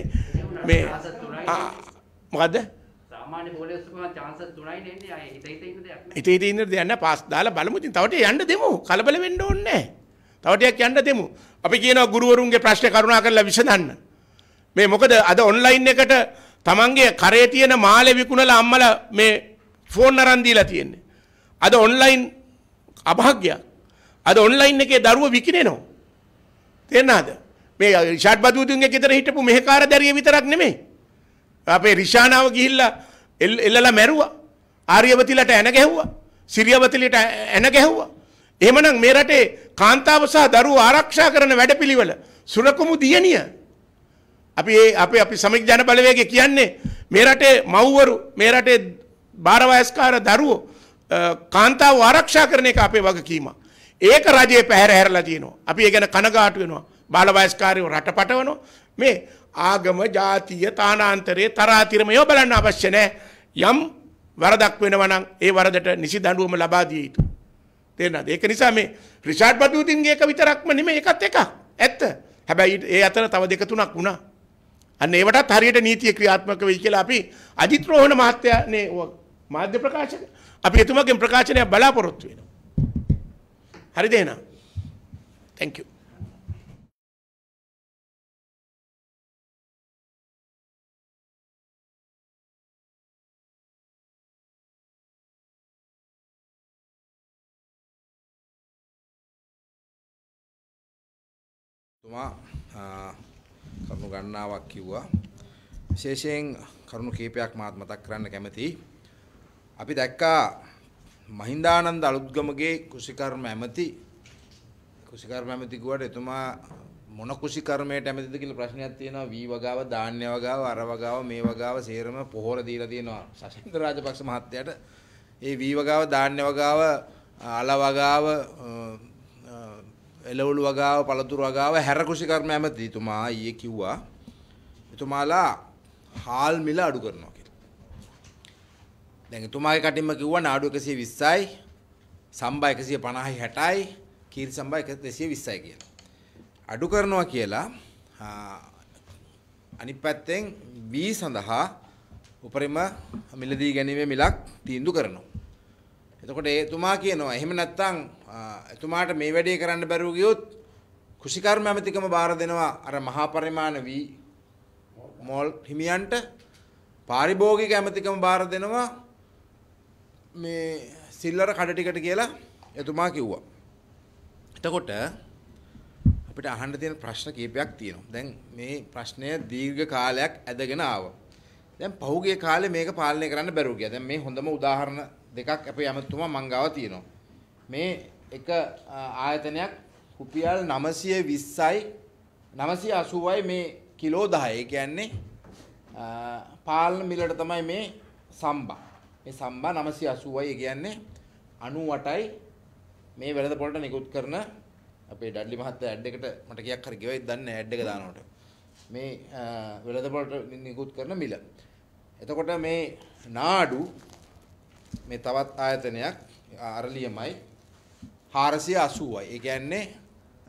මේ මොකද්ද හිත හිත ඉන්න දෙයක් නෑ පාස් දාලා බලමු ඉතින් තව ටික යන්න දෙමු කලබල වෙන්න ඕනේ නෑ තව ටිකක් යන්න දෙමු අපි කියනවා ගුරුවරුන්ගේ ප්‍රශ්න කරුණා කරලා විසඳන්න මේ මොකද අද ඔන්ලයින් එකට තමන්ගේ කරේ තියෙන මාළේ විකුණලා අම්මලා මේ ෆෝන් අරන් දීලා තියෙන්නේ අද ඔන්ලයින් අභාග්‍යයක් අද ඔන්ලයින් එකේ දරුවෝ විකිනෙනවා තේරෙනවද? මේ රිෂාඩ් බදූදුන්ගේ ගෙදර හිටපු මෙහෙකාර දැරිය විතරක් නෙමෙයි. අපේ රිෂානාව ගිහිල්ලා එල්ලලා මැරුවා. ආර්යවතිලට ඇන ගැහුවා. සිරියවතිලට ඇන ගැහුවා. එහෙමනම් මේ රටේ කාන්තාව සහ දරුවෝ ආරක්ෂා කරන වැඩපිළිවෙල සුරකුමු දියණිය. අපි ඒ අපේ අපි සමික ජන බලවේගය කියන්නේ මේ රටේ මව්වරු මේ රටේ භාරවයස්කාර දරුවෝ කාන්තාව ආරක්ෂා කරන එක අපේ වගකීමක්. ඒක රජයේ පැහැර හැරලා තියෙනවා. අපි ඒ ගැන කනගාටු වෙනවා. බාලවයස්කාරයෝ රට පටවනවා. මේ ආගම, ජාතිය, තානාන්තරේ, තරාතිරම ඒවා බලන්න අවශ්‍ය නැහැ. යම් වරදක් වෙනවා නම් ඒ වරදට නිසි දඬුවම ලබා දිය යුතුයි. තේරෙනවද? ඒක නිසා මේ රිෂාඩ් බතුතින්ගේ එක විතරක්ම නෙමෙයි ඒකත් එකක්. ඇත්ත. හැබැයි ඒ අතර තව දෙක තුනක් වුණා. අන්න ඒවටත් හරියට නීතිය ක්‍රියාත්මක වෙයි කියලා අපි අජිත් රෝහණ මහත්තයානේ මාධ්‍ය ප්‍රකාශක අපි එතුමාගෙන් ප්‍රකාශනයක් බලාපොරොත්තු වෙනවා. හරිද එහෙනම් thank you තුමා කරුණු ගණනාවක් කිව්වා. විශේෂයෙන් කරුණු කීපයක් මාත් මතක් කරන්න කැමතියි. අපි දැක්කා මහින්දානන්ද අලුත්ගමගේ කුසිකර්ම ඇමති කුසිකර්ම ඇමති කිව්වට එතුමා මොන කුසිකර්මයට ඇමතිද කියලා ප්‍රශ්නයක් තියෙනවා වී වගාව ධාන්‍ය වගාව අර වගාව මේ වගාව සේරම පොහොර දීලා තියෙනවා සශින්ද රාජපක්ෂ මහත්තයාට ඒ වී වගාව ධාන්‍ය වගාව අල වගාව එළවලු වගාව පළතුරු වගාව හැර කුෂිකර්ම ඇමතිතුමා ඊයේ කිව්වා එතුමාලා හාල් මිල අඩු කරනවා දැන් එතුමාගේ කටින්ම කිව්වා නාඩු 120යි සම්බා 150යි 60යි කීරි සම්බා 120යි කියලා. අඩු කරනවා කියලා අනිත් පැත්තෙන් B සඳහා උපරිම මිලදී ගැනීමේ මිලක් තීන්දුව කරනවා. එතකොට එතුමා කියනවා එහෙම නැත්නම් එතුමාට මේ වැඩේ කරන්න බැරුව ගියොත් කුෂිකර්ම ඇමතිකම බාර දෙනවා අර මහා පරිමාණ වී මෝල් හිමියන්ට පාරිභෝගික ඇමතිකම බාර දෙනවා මේ සිල්ලර කඩ ටිකට කියලා එතුමා කිව්වා. එතකොට අපිට අහන්න තියෙන ප්‍රශ්න කීපයක් තියෙනවා. දැන් මේ ප්‍රශ්නය දීර්ඝ කාලයක් ඇදගෙන ආවා. දැන් පහුගිය කාලේ මේක පාලනය කරන්න බැරුව ගියා. දැන් මේ හොඳම උදාහරණ දෙකක් අපේ යමතුමා මංගාව තියෙනවා. මේ එක ආයතනයක් රුපියල් 920යි 980යි මේ කිලෝ 10. ඒ කියන්නේ පාලන මිලට තමයි මේ සම්බා. මේ සම්බා 980යි කියන්නේ 98යි මේ වෙළඳ පොළට නිකුත් කරන අපේ ඩඩ්ලි මහත්තයා ඇඩ් එකට මට කීයක් හරි ගෙවෙයිද දන්නේ ඇඩ් එක දානකොට මේ වෙළඳ පොළට නිකුත් කරන මිල. එතකොට මේ නාඩු මේ තවත් ආයතනයක් අරලියමයි 480යි. ඒ කියන්නේ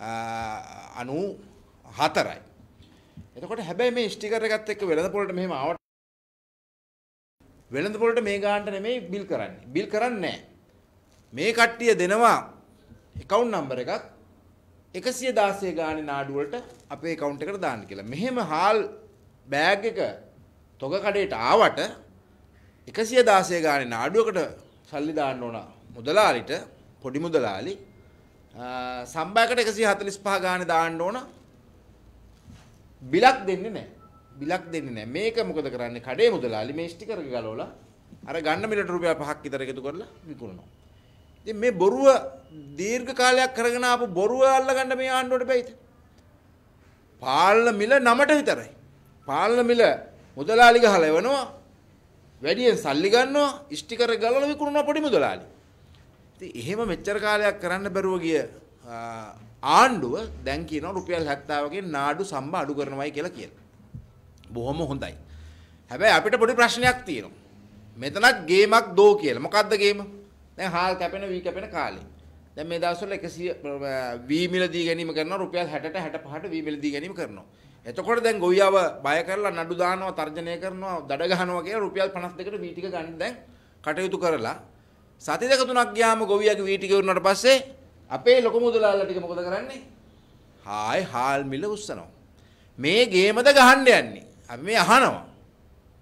94යි. එතකොට හැබැයි මේ ස්ටිකර් එකත් එක්ක වෙළඳ පොළට මෙහෙම ආවට වෙළඳ පොළට මේ ගානට නෙමෙයි බිල් කරන්නේ. බිල් කරන්නේ මේ කට්ටිය දෙනවා account number එකක් 116 ගානේ නාඩු වලට අපේ account එකට දාන්න කියලා. මෙහෙම හාල් බෑග් එක තොග කඩේට ආවට 116 ගානේ නාඩුවකට සල්ලි දාන්න ඕන මුදලාලිට පොඩි මුදලාලි සම්බයකට 145 ගානේ දාන්න ඕන බිලක් දෙන්නේ නැහැ. බිලක් දෙන්නේ නැහැ. මේක මොකද කරන්නේ? කඩේ මුදලාලි මේ ස්ටිකර් එක ගලවලා අර ගන්න මිලියන රුපියල් 5ක් විතර එකතු කරලා විකුණනවා. ඉතින් මේ බොරුව දීර්ඝ කාලයක් කරගෙන ආපු බොරුව අල්ලගන්න මේ ආණ්ඩුවට බැයිද? පාලන මිල නමට විතරයි. පාලන මිල මුදලාලි ගහලා එවනවා. වැඩියෙන් සල්ලි ගන්නවා, ස්ටිකර් එක ගලවලා විකුණනවා පොඩි මුදලාලි. ඉතින් එහෙම මෙච්චර කාලයක් කරන්න බැරුව ගිය ආණ්ඩුව දැන් කියනවා රුපියල් 70 වගේ නාඩු සම්බ අඩු කරනවායි කියලා කියනවා. බොහොම හොඳයි. හැබැයි අපිට පොඩි ප්‍රශ්නයක් තියෙනවා. මෙතනත් ගේමක් දෝ කියලා. මොකද්ද ගේම? දැන් හාල් කැපෙන වී කැපෙන කාලේ. දැන් මේ දවස්වල 100 වී මිල දී ගැනීම කරනවා රුපියල් 60ට 65ට වී මිල දී ගැනීම කරනවා. එතකොට දැන් ගොවියව බය කරලා නඩු දානවා, තර්ජනය කරනවා, දඩ ගහනවා කියලා රුපියල් 52කට වී ටික ගන්න දැන් කටයුතු කරලා සති දෙක තුනක් ගියාම ගොවියගේ වී ටික වුණාට පස්සේ අපේ ලොකු මුදලාල්ලා ටික මොකද කරන්නේ? හායි හාල් මිල උස්සනවා. මේ ගේමද ගහන්න යන්නේ. අපි මේ අහනවා.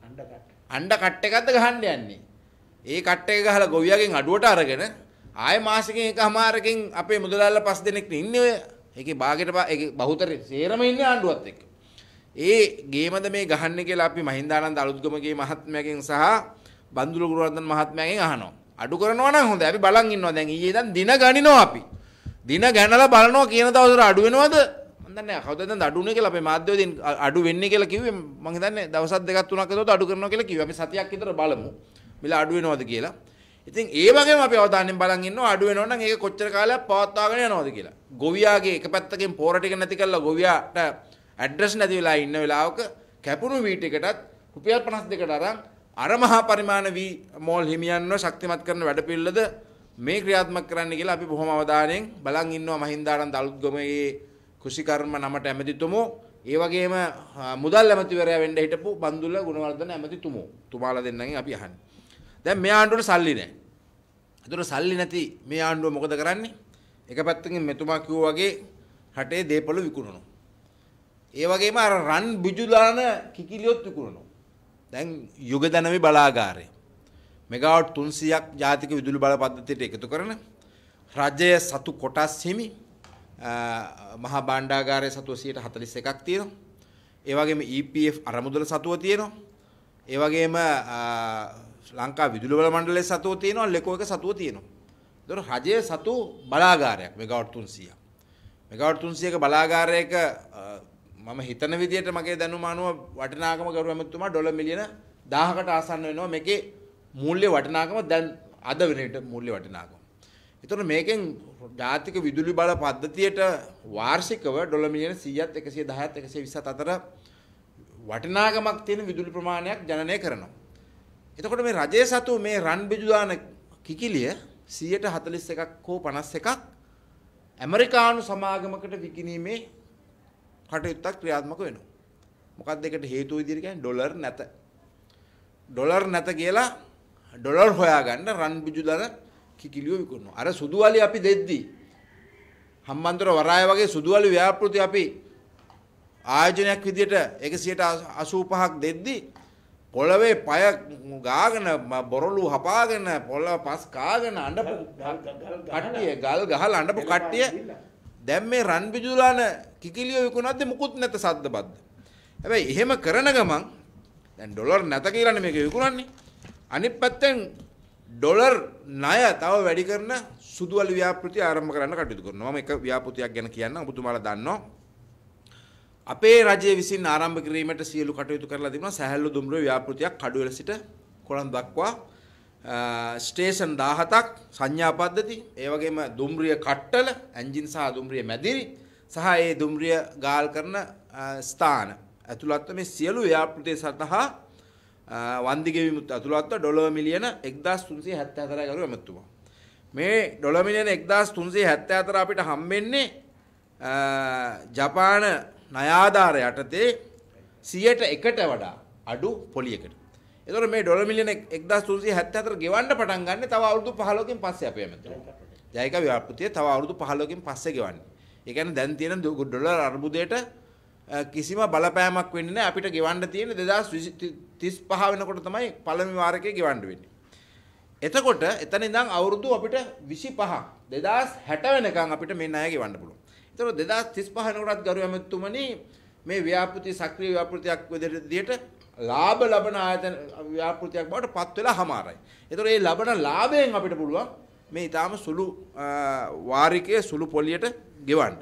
අණ්ඩ කට්. අණ්ඩ කට් එකක්ද ගහන්න යන්නේ. ඒ කට් එක ගහලා ගොවියාගෙන් අඩුවට අරගෙන ආය මාසිකෙන් එකමාරකින් අපේ මුදලාල්ල පස් දෙනෙක් ඉන්නේ ඔය. ඒකේ භාගයට ඒකේ බහුතරේ සේරම ඉන්නේ ආණ්ඩුවත් එක්ක. ඒ ගේමද මේ ගහන්නේ කියලා අපි මහින්දානන්ද අලුත්ගමගේ මහත්මයාගෙන් සහ බන්දුල ගුරුවර්ධන මහත්මයාගෙන් අහනවා. අඩු කරනවා නම් හොඳයි. අපි බලන් ඉන්නවා. දැන් ඊයේ ඉඳන් දින ගණිනවා අපි. දින ගණනලා බලනවා කියන දවසට අඩු වෙනවද? දන්නේ නැහැ කවුද දැන් අඩුනේ කියලා අපේ මාධ්‍යවේදීන් අඩු වෙන්නේ කියලා කිව්වේ මම හිතන්නේ දවස් දෙකක් තුනක් විතර අඩු කරනවා කියලා කිව්වා අපි සතියක් විතර බලමු මිලා අඩු වෙනවද කියලා ඉතින් ඒ වගේම අපි අවධානයෙන් බලන් ඉන්නවා අඩු වෙනව නම් ඒක කොච්චර කාලයක් පවත්වාගෙන යනවද කියලා ගොවියාගේ එක පැත්තකින් පෝර ටික නැති කරලා ගොවියාට ඇඩ්‍රස් නැති වෙලා ඉන්න වෙලාවක කැපුණු වීට් එකටත් රුපියල් 52කට අරන් අර මහා පරිමාණ වී මෝල් හිමියන්ව ශක්තිමත් කරන වැඩපිළිවෙලද මේ ක්‍රියාත්මක කරන්න කියලා අපි බොහොම අවධානයෙන් බලන් ඉන්නවා මහින්දාරන් දලුත් ගොමේ කෘෂිකර්ම නමට ඇමතිතුමෝ ඒ වගේම මුදල් ඇමතිවරයා වෙන්න හිටපු බන්දුල ගුණවර්ධන ඇමතිතුමෝ තුමාලා දෙන්නගෙන් අපි අහන්නේ. දැන් මේ ආණ්ඩුවට සල්ලි නැහැ. ඒතර සල්ලි නැති මේ ආණ්ඩුව මොකද කරන්නේ? එක පැත්තකින් මෙතුමා කිව්වා වගේ රටේ දේපළ විකුණනවා. ඒ වගේම අර රන් බිජුලාන කිකිලියොත් විකුණනවා. දැන් යුග දනමේ බලාගාරය. මෙගාවට් 300ක් ජාතික විදුලි බල පද්ධතියට එකතු කරන රජය සතු කොටස් හිමි මහා බණ්ඩාගාරය සතුව සියයට හතලිස් එකක් තියෙනවා. ඒවගේම EPF අරමුදල සතුව තියෙනවා. ඒවගේම ලංකා විදුලබල මණ්ඩලය සතුව තියෙනවා ලෙකෝ එක සතුව තියෙනවා. දොර රජය සතු බලාගාරයක් මෙගවට් තුන්සිය. මෙගවට් තුන්සියක බලාගාරයක මම හිතන විදියට මගේ දැනුම අනුව වටිනාකම ගරු ඇමතුමා ඩොල මිලියන 1000කට ආසන්න වෙනවා මේකේ මූල්‍ය වටිනාකම දැන් අද වෙනට මූල්‍ය වටිනාකම. එතකොට මේකෙන් ජාතික විදුලි බල පද්ධතියට වාර්ෂිකව ඩොලර් මිලියන 100ත් 110ත් 120ත් අතර වටිනාකමක් තියෙන විදුලි ප්‍රමාණයක් ජනනය කරනවා. එතකොට මේ රජයේ සතු මේ රන් බිජු දාන කිකිලිය 141ක් හෝ 51ක් ඇමරිකානු සමාගමකට විකිණීමේ කටයුත්තක් ක්‍රියාත්මක වෙනවා. මොකක්ද ඒකට හේතුව විදිහට කියන්නේ ඩොලර් නැත. ඩොලර් නැත කියලා ඩොලර් හොයාගන්න රන් බිජු දාන කිකිලියෝ විකුණනවා. අර සුදු වලි අපි දෙද්දි හම්බන්තොට වරාය වගේ සුදු වලි ව්‍යාපෘති අපි ආයෝජනයක් විදියට 185ක් දෙද්දි පොළවේ පය ගාගෙන බොරළු හපාගෙන පොළ පස් කාගෙන අඬපු කට්ටිය ගල් ගහලා අඬපු කට්ටිය දැන් මේ රන් බිජුලාන කිකිලිය විකුණද්ද මුකුත් නැත සද්ද බද්ද. හැබැයි එහෙම කරන ගමන් දැන් ඩොලර් නැත කියලානේ මේක විකුණන්නේ. අනිත් පැත්තෙන් ඩොලර් ණය තව වැඩි කරන සුදුවල ව්‍යාපෘති ආරම්භ කරන්න කටයුතු කරනවා. මම එක ව්‍යාපෘතියක් ගැන කියන්නම්. ඔබතුමාලා දන්නවා. අපේ රජය විසින් ආරම්භ කිරීමට සියලු කටයුතු කරලා තිබෙනවා. සැහැල්ලු දුම්රුවේ ව්‍යාපෘතියක් කඩුවෙල සිට කොළඹ දක්වා ස්ටේෂන් 17ක් සංඥා පද්ධති, ඒ වගේම දුම්රිය කට්ටල, එන්ජින් සහ දුම්රිය මැදිරි සහ ඒ දුම්රිය ගාල් කරන ස්ථාන ඇතුළත් මේ සියලු ව්‍යාපෘති සතහා වන්දිගෙවිමුත් ඇතුළත්ව ඩොලර් මිලියන 1374 ගරු ඇමතුමා. මේ ඩොලර් මිලියන 1374 අපිට හම්බෙන්නේ ජපාන ණය ආධාර යටතේ 100ට වඩා අඩු පොලියකට. ඒතකොට මේ ඩොලර් මිලියන 1374 ගෙවන්න පටන් ගන්න තව අවුරුදු 15කින් පස්සේ අපේ ඇමතුමා. ජයක ව්‍යාපෘතිය තව අවුරුදු 15කින් පස්සේ ගෙවන්නේ. ඒ කියන්නේ දැන් තියෙන ඩොලර් අර්බුදයට කිසිම බලපෑමක් වෙන්නේ නැහැ අපිට ගෙවන්න තියෙන 2035 වෙනකොට තමයි පළවෙනි වාරකේ ගෙවන්න වෙන්නේ. එතකොට එතන ඉඳන් අවුරුදු අපිට 25 2060 වෙනකන් අපිට මේ ණය ගෙවන්න පුළුවන්. එතකොට 2035 වෙනකොටත් ගරු ඇමතුමනි මේ ව්‍යාපෘති සක්‍රීය ව්‍යාපෘතියක් විදිහට ලාභ ලබන ආයතන ව්‍යාපෘතියක් බවට පත් වෙලා හමාරයි. එතකොට මේ ලබන ලාභයෙන් අපිට පුළුවන් මේ ඊටාම සුළු වාරිකයේ සුළු පොලියට ගෙවන්න.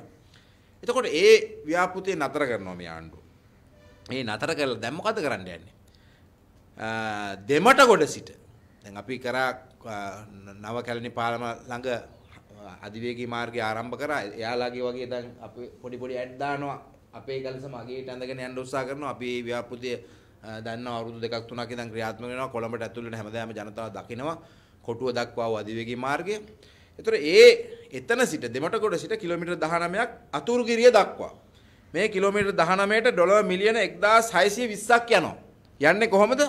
එතකොට ඒ ව්‍යාපෘතිය නතර කරනවා මේ ආණ්ඩුව. ඒ නතර කරලා දැන් මොකද කරන්න යන්නේ? දෙමට ගොඩ සිට දැන් අපි කරා නව කැලණි පාලම ළඟ අධිවේගී මාර්ගය ආරම්භ කරා. එයාලාගේ වගේ දැන් අපි පොඩි පොඩි ඇඩ් දානවා. අපේ ගල්සම අගේට ඇඳගෙන යන්න උත්සාහ කරනවා. අපි මේ ව්‍යාපෘතිය දන්නවා අවුරුදු දෙකක් තුනක් ඉඳන් ක්‍රියාත්මක වෙනවා. කොළඹට ඇතුළු වෙන හැමදාම ජනතාව දකිනවා. කොටුව දක්වා වූ අධිවේගී මාර්ගය. එතකොට ඒ එතන සිට දෙමටගොඩ සිට කිලෝමීටර් 19ක් අතුරුගිරිය දක්වා මේ කිලෝමීටර් 19ට ඩොලර් මිලියන 1620ක් යනවා. යන්නේ කොහොමද?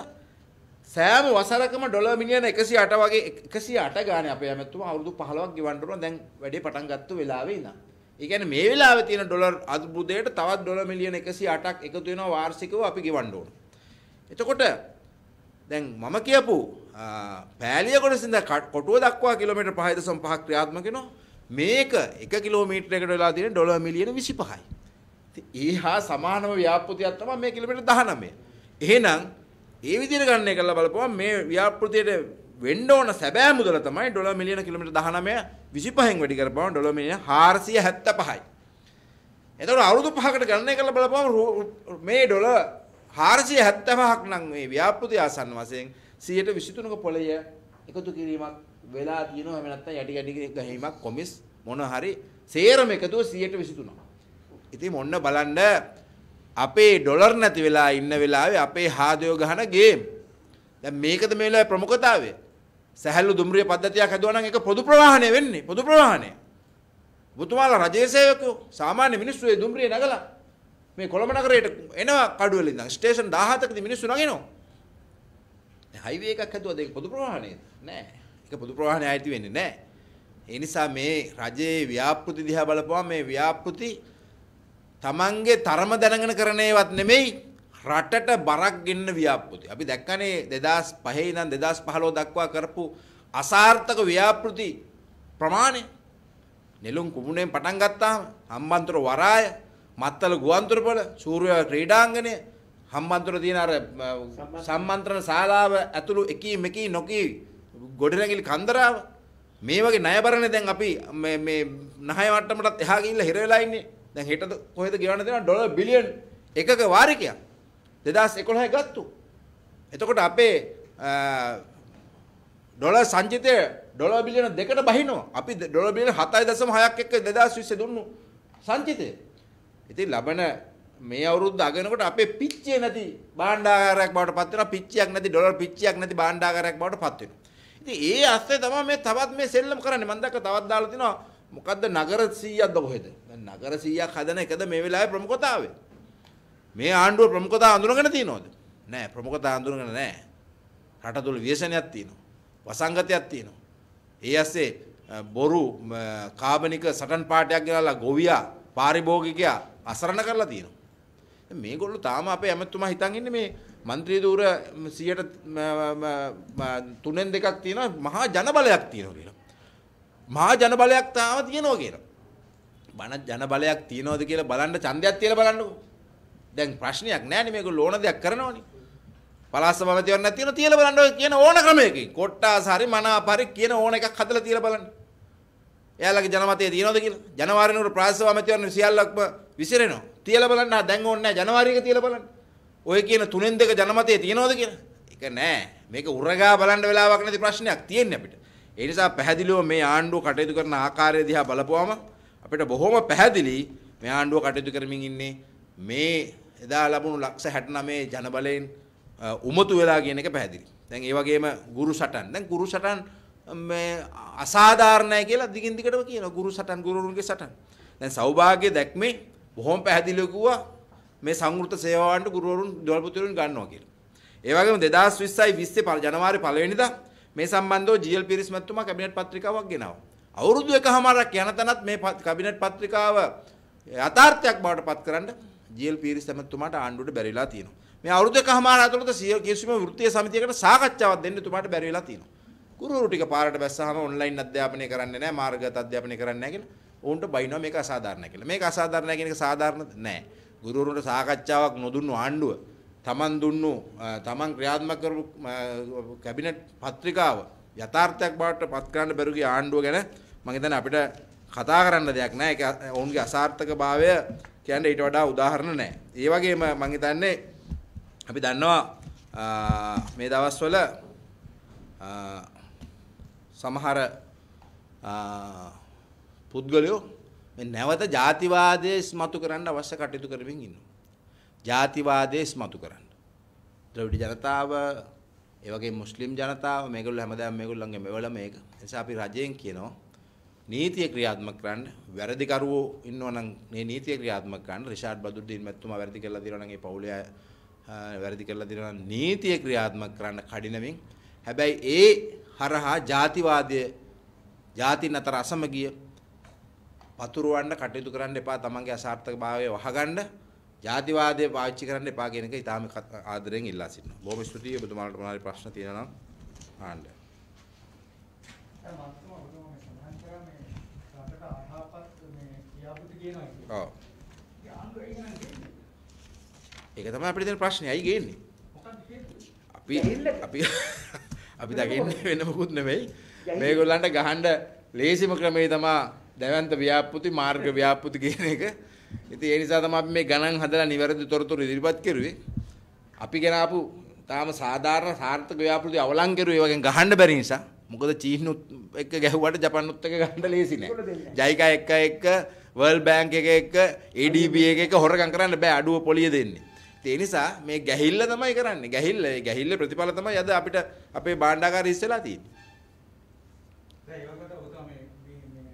සෑම වසරකම ඩොලර් මිලියන 108 වගේ 108 ගානේ අපේ ඇමතුමා අවුරුදු 15ක් ගෙවන්න ඕන දැන් වැඩේ පටන් ගත්ත වෙලාවේ ඉඳන්. ඒ කියන්නේ මේ වෙලාවේ තියෙන ඩොලර් අර්බුදයට තවත් ඩොලර් මිලියන 108ක් එකතු වෙනවා වාර්ෂිකව අපි ගෙවන්න ඕන. එතකොට දැන් මම කියපු පෑලියකොට සිඳ කොටුව දක්වා කිලෝමීටර් 5.5ක් ක්‍රියාත්මක වෙනවා. මේක 1 කිලෝමීටරයකට වෙලා තියෙන ඩොලර් මිලියන 25යි. ඒ හා සමානම ව්‍යාපෘතියක් තමයි මේ කිලෝමීටර් 19. එහෙනම් ඒ විදිහට ගණනය කරලා බලපුවම මේ ව්‍යාපෘතියට වෙන්න ඕන සැබෑ මුදල තමයි ඩොලර් මිලියන කිලෝමීටර් 19 25න් වැඩි කරපුවම ඩොලර් මිලියන 475යි. එතකොට අවුරුදු 5කට ගණනය කරලා බලපුවම මේ ඩොලර් 475ක් නම් මේ ව්‍යාපෘතිය ආසන්න වශයෙන් 123ක පොළය එකතු කිරීමක් වෙලා තියෙනවා එහෙම නැත්නම් යටි යටි ගහීමක් කොමිස් මොන හරි සේරම එකතුව 123. ඉතින් මොන්න බලන්න අපේ ඩොලර් නැති වෙලා ඉන්න වෙලාවේ අපේ හාදයෝ ගහන ගේම්. දැන් මේකද මේ වෙලාවේ ප්‍රමුඛතාවය. සැහැල්ලු දුම්රිය පද්ධතියක් හදුවා නම් ඒක පොදු ප්‍රවාහණය වෙන්නේ. පොදු ප්‍රවාහණය. ඔබතුමාලා රජයේ සේවකයෝ සාමාන්‍ය මිනිස්සු ඒ දුම්රිය නගලා මේ කොළඹ නගරයට එනවා කඩුවල ඉඳන් ස්ටේෂන් 17කදී මිනිස්සු නගිනවා. හයිවේ එකක් හැදුවද ඒක පොදු ප්‍රවාහනයද? නෑ. ඒක පොදු ප්‍රවාහනය ඇති වෙන්නේ නෑ. ඒ නිසා මේ රජයේ ව්‍යාපෘති දිහා බලපුවම මේ ව්‍යාපෘති Tamange තරම දැනගෙන කරන ඒවත් නෙමෙයි රටට බරක් ගෙන්න ව්‍යාපෘති. අපි දැක්කනේ 2005 ඉඳන් 2015 දක්වා කරපු අසාර්ථක ව්‍යාපෘති ප්‍රමාණය. නෙළුම් කුමුණෙන් පටන් ගත්තාම හම්බන්තොට වරාය, මත්තල ගුවන්තොටපළ, සූර්යා ක්‍රීඩාංගණය හම්බන්තොට තියෙන අර සම්මන්ත්‍රණ ශාලාව ඇතුළු එකී මෙකී නොකී ගොඩනැගිලි කන්දරාව මේ වගේ ණයබරනේ දැන් අපි මේ මේ නහය වට්ටමටත් එහා ගිහිල්ලා හිර වෙලා ඉන්නේ. දැන් හෙට කොහෙද ගෙවන්න දෙනවා ඩොලර් බිලියන් එකක වාරිකයක්. 2011 ගත්තු. එතකොට අපේ ඩොලර් සංචිතය ඩොලර් බිලියන දෙකට බහිනවා. අපි ඩොලර් බිලියන 7.6ක් එක්ක 2020 දුන්නු සංචිතය. ඉතින් ලබන මේ අවුරුද්ද අගෙනකොට අපේ පිච්චේ නැති භාණ්ඩාගාරයක් බවට පත් වෙනවා පිච්චියක් නැති ඩොලර් පිච්චියක් නැති භාණ්ඩාගාරයක් බවට පත් වෙනවා ඉතින් ඒ අස්සේ තමයි මේ තවත් මේ සෙල්ලම් කරන්නේ මම දැක්ක තවත් දාලා තිනවා මොකද්ද නගර 100ක්ද කොහෙද දැන් නගර 100ක් හදන එකද මේ වෙලාවේ ප්‍රමුඛතාවය මේ ආණ්ඩුව ප්‍රමුඛතාව අඳුනගෙන තියනවද නෑ ප්‍රමුඛතාව අඳුනගෙන නෑ රටතුල ව්‍යසනයක් තියෙනවා වසංගතයක් තියෙනවා ඒ අස්සේ බොරු කාබනික සටන් පාටයක් ගෙනලා ගොවියා පාරිභෝගිකයා අසරණ කරලා තියෙනවා මේගොල්ලෝ තාම අපේ ඇමතුමා හිතන් ඉන්නේ මේ മന്ത്രി දූර 100ට තුනෙන් දෙකක් තියෙනවා මහා ජනබලයක් තියෙනවා කියලා. මහා ජනබලයක් තාම තියෙනවා කියලා. බණ ජනබලයක් තියනවද කියලා බලන්න ඡන්දයක් තියලා බලන්නකෝ. දැන් ප්‍රශ්නයක් නෑනේ මේගොල්ලෝ ඕන දෙයක් කරනවනේ. පලාස මම තියන්න තියෙන තියලා බලන්න ඔය කියන ඕන ක්‍රමයකින් කොට්ටාස හරි මනාප හරි කියන ඕන එකක් හදලා තියලා බලන්න. එයාලගේ ජනමතය තියනවද කියලා? ජනවාරි වෙනකොට ප්‍රාදේශීය අමාත්‍යවරණ සියල්ලක්ම විසිරෙනවා. තියලා බලන්න දැන් ඕනේ නැහැ ජනවාරි එක තියලා බලන්න. ඔය කියන තුනෙන් දෙක ජනමතය තියනවද කියලා? ඒක නෑ. මේක උරගා බලන්න වෙලාවක් නැති ප්‍රශ්නයක් තියෙන්නේ අපිට. ඒ නිසා පැහැදිලිව මේ ආණ්ඩුව කටයුතු කරන ආකාරය දිහා බලපුවම අපිට බොහොම පැහැදිලි මේ ආණ්ඩුව කටයුතු කරමින් ඉන්නේ මේ එදා ලැබුණු ලක්ෂ 69 ජනබලයෙන් උමතු වෙලා කියන එක පැහැදිලි. දැන් ඒ වගේම ගුරු සටන්. දැන් ගුරු සටන් අසාධාරණය කියලා දිගින් දිගටම කියන ගුරු සටන් ගුරුන්ගේ සටන්. දැන් සෞභාග්‍ය දැක්මේ බොහොම පැහැදිලිව කිව්වා මේ සංවෘත සේවාවන්ට ගුරුවරුන් දොල්පොතුරුන් ගන්නවා කියලා. ඒ වගේම 2020යි 20 ජනවාරි පළවෙනිදා මේ සම්බන්ධව ජීඑල් පීරිස් මැතිතුමා කැබිනට් පත්‍රිකාවක් ගෙනාවා. අවුරුදු එකහමාරක් යන තැනත් මේ කැබිනට් පත්‍රිකාව යථාර්ථයක් බවට පත් කරන්න ජීඑල් පීරිස් මැතිතුමාට ආණ්ඩුවට බැරිලා තියෙනවා. මේ අවුරුදු එකහමාර ඇතුළත කිසිම වෘත්තීය සමිතියකට සාකච්ඡාවක් දෙන්න තුමාට බැරි වෙලා තියෙනවා. ගුරුවරු ටික පාරට බැස්සාම ඔන්ලයින් අධ්‍යාපනය කරන්නේ නැහැ මාර්ගගත අධ්‍යාපනය කරන්නේ නැහැ කියලා ඔවුන්ට බයිනවා මේක අසාධාරණයි කියලා. මේක අසාධාරණයි කියන එක සාධාරණද නැහැ. ගුරුවරුන්ට සාකච්ඡාවක් නොදුන්නු ආණ්ඩුව තමන් දුන්නු තමන් ක්‍රියාත්මක කරපු කැබිනට් පත්‍රිකාව යථාර්ථයක් බවට පත් කරන්න බැරි ගිය ආණ්ඩුව ගැන මම හිතන්නේ අපිට කතා කරන්න දෙයක් නැහැ. ඒක ඔවුන්ගේ අසාර්ථකභාවය කියන්නේ ඊට වඩා උදාහරණ නැහැ. ඒ වගේම මම හිතන්නේ අපි දන්නවා මේ දවස්වල සමහර පුද්ගලයෝ මේ නැවත ಜಾතිවාදයේ ස්මතු කරන්න අවශ්‍ය කටයුතු කරමින් ඉන්නවා. ಜಾතිවාදයේ ස්මතු කරන්න. ද්‍රවිඩ ජනතාව, ඒ වගේ මුස්ලිම් ජනතාව මේගොල්ලෝ හැමදාම මේගොල්ලන්ගේ මෙවල මේක. නිසා අපි රජයෙන් කියනවා නීතිය ක්‍රියාත්මක කරන්න වැරදිකරුවෝ ඉන්නවා නම් මේ නීතිය ක්‍රියාත්මක කරන්න රිෂාඩ් බදුද්දීන් මැතිතුමා වැරදි කරලා දිනනවා නම් ඒ පවුලේ වැරදි කරලා දිනනවා නීතිය ක්‍රියාත්මක කරන්න කඩිනමින් හැබැයි ඒ හරහා ජාතිවාදය ජාතින් අතර අසමගිය පතුරවන්න කටයුතු කරන්න එපා තමන්ගේ අසාර්ථකභාවය වහගන්න ජාතිවාදය පාවිච්චි කරන්න එපා කියන එක ඉතාම ආදරයෙන් ඉල්ලා සිටිනවා. බොහොම ස්තුතියි ඔබතුමාලට මොනවාරි ප්‍රශ්න තියෙනවා නම් ආන්න. ඔව්. ඒක තමයි අපිට තියෙන ප්‍රශ්නේ. ඇයි ගේන්නේ? අපි අපි අපි දකින්නේ වෙන මොකුත් නෙවෙයි. මේගොල්ලන්ට ගහන්න ලේසිම ක්‍රමේ තමයි දැවැන්ත ව්‍යාපෘති මාර්ග ව්‍යාපෘති කියන එක. ඉතින් ඒ නිසා තමයි අපි මේ ගණන් හදලා නිවැරදි තොරතුරු ඉදිරිපත් කරුවේ. අපි ගෙන ආපු තාම සාධාරණ සාර්ථක ව්‍යාපෘති අවලං කරුවේ වගේ ගහන්න බැරි නිසා. මොකද චීනුත් එක්ක ගැහුවට ජපන්නුත් එක්ක ගහන්න ලේසි නෑ. ජයිකා එක්ක එක්ක වර්ල්ඩ් බැංක් එක එක්ක ADB එක එක හොරගම් කරන්න බෑ අඩුව පොලිය දෙන්නේ. ඒ නිසා මේ ගැහිල්ල තමයි කරන්නේ. ගැහිල්ල ඒ ගැහිල්ල ප්‍රතිඵල තමයි අද අපිට අපේ භාණ්ඩාගාරය ඉස්සලා තියෙන්නේ. දැන් ඒ වගේ ඔතන මේ මේ මේ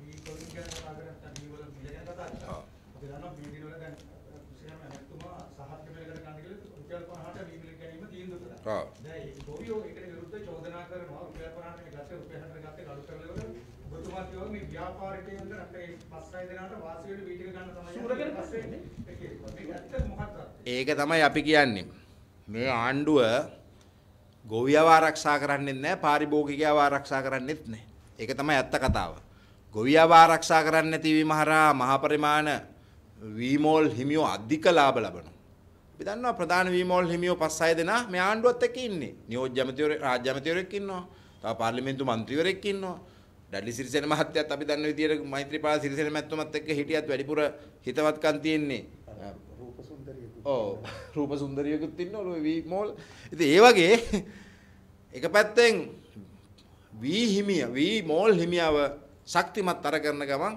මේ කොලින් ගැන කතා කරත් අපි වල මිල ගැන කතා කරා. අපි දන්නවා බීඩි වල දැන් කුසියම නැතුම සහත් මෙලකට ගන්න කියලා රුපියල් 50ට බීඩි ගැනීම තීන්දුව කරා. ඔව්. ඒක තමයි අපි කියන්නේ. මේ ආණ්ඩුව ගොවියව ආරක්ෂා කරන්නෙත් නැහැ, පාරිභෝගිකයව ආරක්ෂා කරන්නෙත් නැහැ. ඒක තමයි ඇත්ත කතාව. ගොවියව ආරක්ෂා කරන්නේ නැති වීම හරහා මහ පරිමාණ වීමෝල් හිමියෝ අධික ලාභ ලබනවා. අපි දන්නවා ප්‍රධාන වීමෝල් හිමියෝ 5-6 දෙනා මේ ආණ්ඩුවත් එක්ක ඉන්නේ. නියෝජ්‍ය ඇමතිවරයෙක්, රාජ්‍ය ඇමතිවරයෙක් ඉන්නවා. තව පාර්ලිමේන්තු මන්ත්‍රීවරයෙක් ඉන්නවා. ඩඩ්ලි සිරිසේන මහත්තයත් අපි දන්න විදියට මෛත්‍රීපාල සිරිසේන මහත්මත් එක්ක හිටියත් වැඩිපුර හිතවත්කම් තියෙන්නේ රූප සුන්දරියකුත් ඉන්න ඔලුව වී මෝල් ඉතින් ඒ වගේ එක පැත්තෙන් වී හිමිය වී මෝල් හිමියව ශක්තිමත් අර කරන ගමන්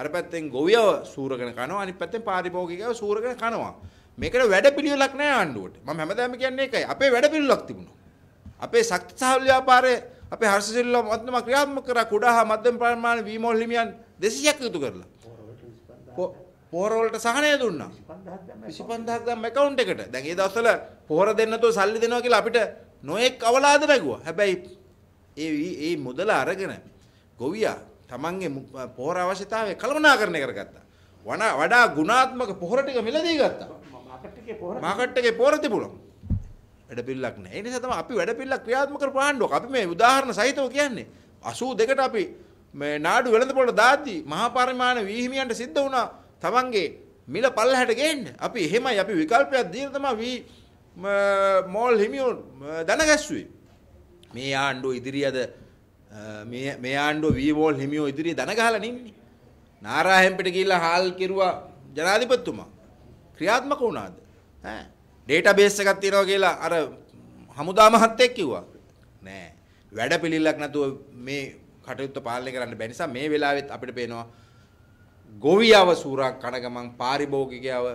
අර පැත්තෙන් ගොවියව සූරගෙන කනවා අනිත් පැත්තෙන් පාරිභෝගිකයව සූරගෙන කනවා මේකට වැඩපිළිවෙලක් නැහැ ආණ්ඩුවට මම හැමදාම කියන්නේ ඒකයි අපේ වැඩපිළිවෙලක් තිබුණා අපේ ශක්ති සහ ව්‍යාපාරයේ අපේ හර්ෂසිල්ල මධ්‍යම ක්‍රියාත්මක කර කුඩා හා මධ්‍යම ප්‍රමාණ වී මෝල් හිමියන් 200ක් යුතු කරලා පෝරවලට සහනය දුන්නා 25000ක් දැම්ම account එකට. දැන් ඒ දවස්වල පෝර දෙන්න නැතුව සල්ලි දෙනවා කියලා අපිට නොඑක් අවලාද ලැබුවා. හැබැයි ඒ ඒ මුදල අරගෙන ගොවියා Tamange පෝර අවශ්‍යතාවය කළමනාකරණය කරගත්තා. වඩා වඩා ගුණාත්මක පොහොර ටික මිලදී ගත්තා. මාකට් එකේ පොහොර තිබුණා. වැඩ පිළිලක් නැහැ. ඒ නිසා තමයි අපි වැඩ පිළිලක් ක්‍රියාත්මක කර පාණ්ඩුවක්. අපි මේ උදාහරණ සහිතව කියන්නේ 82කට අපි මේ නාඩු වෙළඳපොළ දාද්දී මහා පරිමාණ වීහිමියන්ට සිද්ධ වුණා තමන්ගේ මිල පල්ලහැට ගේන්න අපි එහෙමයි අපි විකල්පයක් දීලා තමයි වී මෝල් හිමියෝ දැනගැස්සුවේ මේ ආණ්ඩුව ඉදිරියද මේ මේ ආණ්ඩුව වී මෝල් හිමියෝ ඉදිරිය දනගහලා නින්නේ නාරාහෙම්පිට ගිහිල්ලා හාල් කෙරුවා ජනාධිපතිතුමා ක්‍රියාත්මක වුණාද ඈ ඩේටාබේස් එකක් තියෙනවා කියලා අර හමුදා මහත්තයෙක් කිව්වා නෑ වැඩ පිළිලක් නැතුව මේ කටයුත්ත පාලනය කරන්න බැරි නිසා මේ වෙලාවෙත් අපිට පේනවා ගොවියව සූරක් කන ගමන් පාරිභෝගිකයව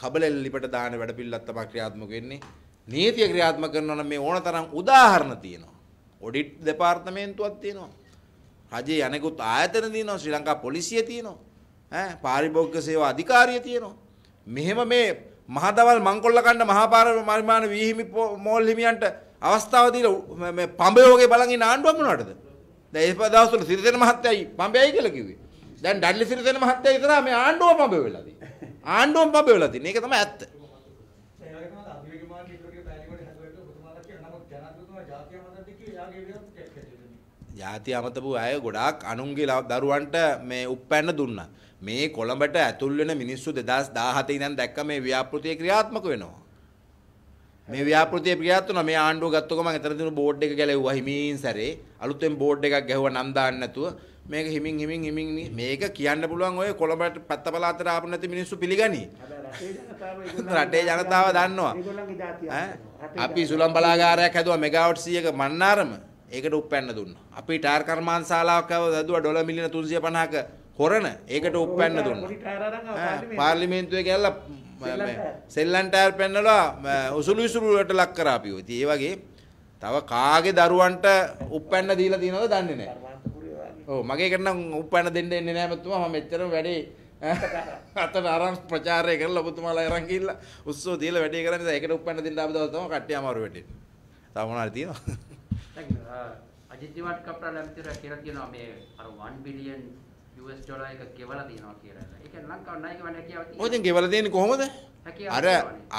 කබලෙල් ලිපට දාන වැඩ පිළිලක් තමයි ක්‍රියාත්මක වෙන්නේ. නීතිය ක්‍රියාත්මක කරනවා නම් මේ ඕන තරම් උදාහරණ තියෙනවා. ඔඩිට් දෙපාර්තමේන්තුවක් තියෙනවා. රජයේ අනෙකුත් ආයතන තියෙනවා. ශ්‍රී ලංකා පොලිසිය තියෙනවා. ඈ පාරිභෝගික සේවා අධිකාරිය තියෙනවා. මෙහෙම මේ මහදවල් මංකොල්ල කණ්ඩ මහපාර පරිමාණ වීහිමි මෝල් හිමියන්ට අවස්ථාව දීලා මේ පඹයෝගේ බලන් ඉන්න ආණ්ඩුව මොනවටද? දැන් ඒ දවස්වල සිරිතන මහත්තයයි පඹයයි කියලා කිව්වේ. දැන් ඩඩ්ලි සිරිසේන මහත්තයා ඉතරා මේ ආණ්ඩුව පඹවෙලා තියෙන්නේ. ආණ්ඩුවම පඹවෙලා තියෙන්නේ. ඒක තමයි ඇත්ත. ජාති අමතපු අය ගොඩාක් අනුන්ගේ දරුවන්ට මේ උප්පැන්න දුන්නා. මේ කොළඹට ඇතුල් වෙන මිනිස්සු 2017 ඉඳන් දැක්ක මේ ව්‍යාපෘතිය ක්‍රියාත්මක වෙනවා. මේ ව්‍යාපෘතිය ප්‍රියත් වුණා මේ ආණ්ඩුව ගත්තකො මම එතන දින බෝඩ් එක ගැලෙව්වා හිමීන් සැරේ අලුතෙන් බෝඩ් එකක් ගැහුවා නම් දාන්න නැතුව මේක හිමින් හිමින් හිමින් මේක කියන්න පුළුවන් ඔය කොළඹට පැත්ත පළාතට ආපු නැති මිනිස්සු පිළිගනි. රටේ ජනතාව දන්නවා. අපි සුලම් බලාගාරයක් හැදුවා මෙගාවට් 100ක මන්නාරම. ඒකට උප්පැන්න දුන්නා. අපි ටයර් කර්මාන් ශාලාවක් හැදුවා ඩොලර් මිලියන 350ක හොරණ. ඒකට උප්පැන්න දුන්නා. පාර්ලිමේන්තුවේ ගැල්ලා සෙල්ලම් ටයර් පෙන්නලා උසුළු විසුළු වලට ලක් කරා අපි. ඉතින් ඒ වගේ තව කාගේ දරුවන්ට උප්පැන්න දීලා තියෙනවද දන්නේ නැහැ. ඕ මගේ කරනම් උපන්න දෙන්න එන්නේ නැහැ මතුමා මම මෙච්චරම වැඩේ අතට අරන් ප්‍රචාරය කරලා ඔබතුමාලා අරන් ගිහිල්ලා උස්සෝ දීලා වැඩේ කරන්නේ නැහැ ඒකට උපන්න දෙන්න ආපු දවස් තමයි කට්ටිය අමාරු වෙන්නේ තව මොනවාරි තියෙනවා අජිත්තිවත් කප්‍රා ලැබිතර කියලා කියනවා මේ අර 1 බිලියන් US ඩොලර් එක ගෙවලා තියෙනවා කියලා ඒක ලංකාව ණයක වන්න හැකියාව තියෙනවා ඔතෙන් ගෙවලා දෙන්නේ කොහොමද අර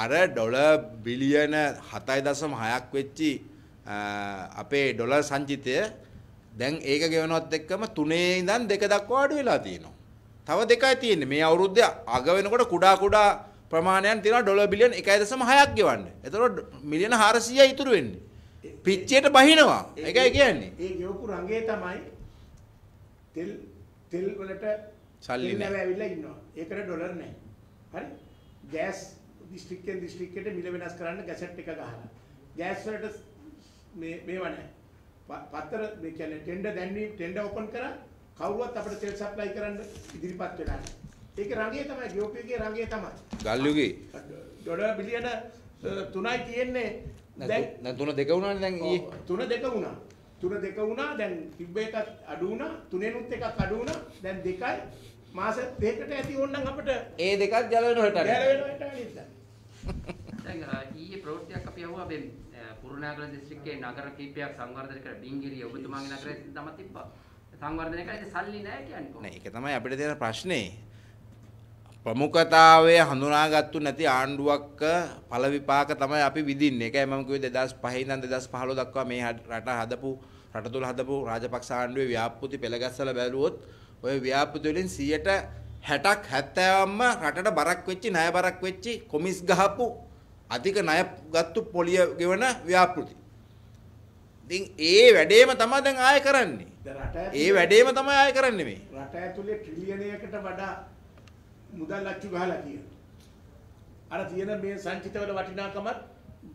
අර ඩොලර් බිලියන 7.6ක් වෙච්චි අපේ ඩොලර් සංචිතය දැන් ඒක ගෙවනවත් එක්කම තුනේ ඉඳන් දෙක දක්වා අඩු වෙලා තියෙනවා. තව දෙකයි තියෙන්නේ. මේ අවුරුද්දේ අග වෙනකොට කුඩා කුඩා ප්‍රමාණයන් තියෙනවා ඩොලර් බිලියන් 1.6ක් ගෙවන්න. එතකොට මිලියන 400යි ඉතුරු වෙන්නේ. පිච්චයට බහිනවා. ඒකයි කියන්නේ. ඒ ගෙවපු රංගේ තමයි තෙල් තෙල් වලට සල්ලි නැහැ. ඇවිල්ලා ඉන්නවා. ඒකට ඩොලර් නැහැ. හරි? ගෑස් දිස්ත්‍රික්කයෙන් දිස්ත්‍රික්කයට මිල වෙනස් කරන්න ගැසට් එක ගහලා. ගෑස් වලට මේ මේවා නැහැ. පතර මේ කියන්නේ ටෙන්ඩර් දැන්වීම ටෙන්ඩර් ඕපන් කරා කවුරුවත් අපිට තෙල් සප්ලයි කරන්න ඉදිරිපත් වෙලා නැහැ ඒක රංගය තමයි ගියෝපියගේ රංගය තමයි ගල්යුගේ ඩොලර් බිලියන 3යි තියෙන්නේ දැන් දැන් 3 දෙක වුණානේ දැන් ඊයේ 3 දෙක වුණා තුන දෙක වුණා දැන් තිබ්බ එකක් අඩු වුණා තුනෙනුත් එකක් අඩු වුණා දැන් දෙකයි මාස දෙකකට ඇති ඕනනම් අපිට ඒ දෙකත් ජල වෙනවට ජල වෙනවට නේද දැන් ඊයේ ප්‍රවෘත්තියක් අපි අහුවා මේ කුරුණෑගල දිස්ත්‍රික්කයේ නගර කීපයක් සංවර්ධනය කර ඩිංගිරිය ඔබතුමාගේ නගරය තම තිබ්බා. සංවර්ධනය කරලා සල්ලි නැහැ කියන්නේ කොහොමද? ඒක තමයි අපිට තියෙන ප්‍රශ්නේ. ප්‍රමුඛතාවය හඳුනාගත්තු නැති ආණ්ඩුවක්ක පළ විපාක තමයි අපි විඳින්නේ. ඒකයි මම කිව්වේ 2005 ඉඳන් 2015 දක්වා මේ රට හදපු රට තුල හදපු රාජපක්ෂ ආණ්ඩුවේ ව්‍යාපෘති පෙළගස්සලා බැලුවොත් ওই ව්‍යාපෘති වලින් 100ට 60ක් 70ක්ම රටට බරක් වෙච්චි ණය බරක් වෙච්චි කොමිස් ගහපු අධික ණය ගත්තු පොලිය ගෙවන ව්‍යාපෘති. ඉතින් ඒ වැඩේම තමයි දැන් ආය කරන්නේ. ඒ වැඩේම තමයි ආය කරන්නේ මේ. රට ඇතුලේ ට්‍රිලියනයකට වඩා මුදල් අච්චු ගහලා තියෙනවා. අර තියෙන මේ සංචිතවල වටිනාකමත්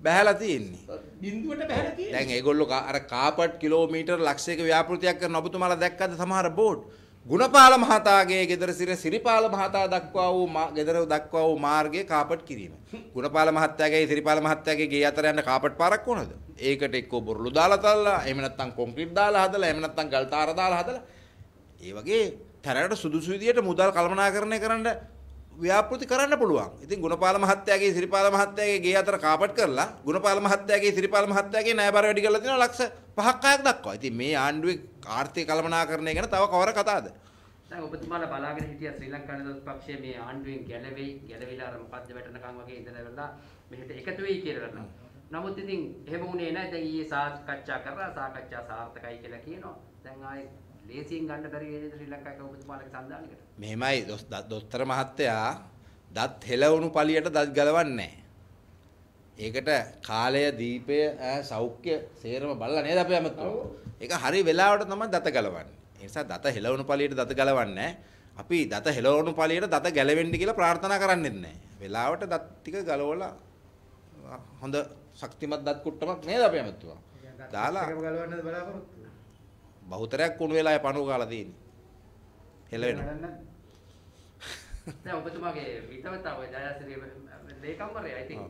බැහැලා තියෙන්නේ. බිඳුවට බැහැලා තියෙන්නේ. දැන් ඒගොල්ලෝ අර කාපට් කිලෝමීටර් ලක්ෂයක ව්‍යාපෘතියක් කරන ඔබතුමාලා දැක්කද සමහර බෝඩ්? ගුණපාල මහතාගේ ගෙදර සිට සිරිපාල මහතා දක්වා වූ ගෙදර දක්වා වූ මාර්ගය කාපට් කිරීම. ගුණපාල මහත්තයාගේ සිරිපාල මහත්තයාගේ ගේ අතර යන කාපට් පාරක් කොහොමද? ඒකට එක්කෝ බොරළු දාලා තල්ලා, එහෙම නැත්නම් කොන්ක්‍රීට් දාලා හදලා, එහෙම නැත්නම් ගල් තාර දාලා හදලා. ඒ වගේ තරයට සුදුසු විදියට මුදල් කළමනාකරණය කරන්න ව්‍යාපෘති කරන්න පුළුවන්. ඉතින් ගුණපාල මහත්තයාගේ සිරිපාල මහත්තයාගේ ගේ අතර කාපට් කරලා ගුණපාල මහත්තයාගේ සිරිපාල මහත්තයාගේ ණයබර වැඩි කරලා තිනවා ලක්ෂ 5ක් 6ක් දක්වා. ඉතින් මේ ආණ්ඩුවේ ආර්ථික කළමනාකරණය ගැන තව කවර කතාවද? දැන් ඔබතුමාලා බලාගෙන හිටිය ශ්‍රී ලංකා නිදහස් පක්ෂය මේ ආණ්ඩුවෙන් ගැලවෙයි, ගැලවිලා අර මොකද්ද වැටෙනකම් වගේ ඉඳලා වෙලා මෙහෙට එකතු වෙයි කියලා කරනවා. නමුත් ඉතින් එහෙම වුණේ නැහැ. දැන් ඊයේ සාකච්ඡා කරා සාකච්ඡා සාර්ථකයි කියලා කියනවා. දැන් ආයේ ලේසියෙන් ගන්න බැරි වේද ශ්‍රී ලංකාවේ කවුරුතුමාලගේ සම්දානයකට? මෙහෙමයි දොස්තර මහත්තයා දත් හෙලවුණු පළියට දත් ගලවන්නේ ඒකට කාලය දීපය සෞඛ්‍ය සේරම බලලා නේද අපි අමතෝ. ඒක හරි වෙලාවට තමයි දත ගලවන්නේ. ඒ නිසා දත හෙලවුණු පළියට දත ගලවන්නේ අපි දත හෙලවුණු පළියට දත ගැලවෙන්න කියලා ප්‍රාර්ථනා කරන්නේත් නැහැ. වෙලාවට දත් ටික ගලවලා හොඳ ශක්තිමත් දත් කුට්ටමක් නේද අපි අමතුවා. දාලා ගලවන්නද බලාපොරොත්තු බහුතරයක් කුණු වෙලා පණු කාලා තියෙන්නේ. හෙල වෙනවා. දැන් ඔබතුමාගේ විතවතාව ජයසිරි ලේකම්වරයා ඉතින්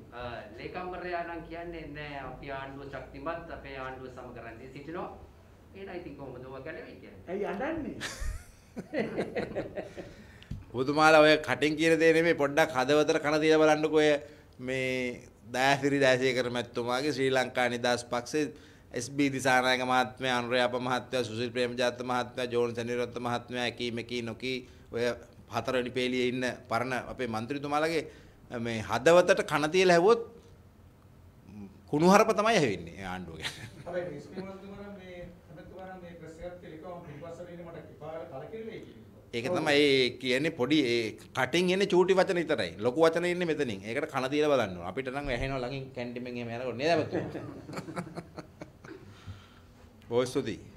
ලේකම්වරයා නම් කියන්නේ නෑ අපි ආණ්ඩුව ශක්තිමත් අපේ ආණ්ඩුව සම කරන්නේ සිටිනවා. එහෙනම් ඉතින් කොහොමද ඔබ ගැලවෙන්නේ කියන්නේ? ඇයි අඬන්නේ? ඔබතුමාලා ඔය කටින් කියන දේ නෙමෙයි පොඩ්ඩක් හදවතට කන තියලා බලන්නකෝ ඔය මේ දයාසිරි දෑසේ කර්මැතුමාගේ ශ්‍රී ලංකා නිදහස් පක්ෂේ SB දිසානායක මහත්මයා, අනුරයාප මහත්මයා, සුසිල් ප්‍රේමජාත මහත්මයා, ජෝන් සනිරත්ත මහත්මයා කීම කී නොකී ඔය හතරවෙනි පේලියේ ඉන්න පරණ අපේ മന്ത്രിතුමාලගේ මේ හදවතට කන තියලා හැවුවොත් කුණුහරප තමයි හැවෙන්නේ ආණ්ඩුව ගැන. හැබැයි ඉස්මි මහත්මයා මේ හැමතුමානම් මේ ප්‍රෙස් එකත් ටෙලිකොම් පිටපස්සට ඉන්න මට කිපාල කලකිරිලයි කියන්නේ. ඒක තමයි ඒ කියන්නේ පොඩි ඒ කටින් එන්නේ චූටි වචන විතරයි. ලොකු වචන එන්නේ මෙතනින්. ඒකට කන තියලා බලන්න ඕන. අපිට නම් ඇහෙනවා ළඟින් කැන්ටිමෙන් එහෙම යනකොට නේද අපතුමා? Hoy es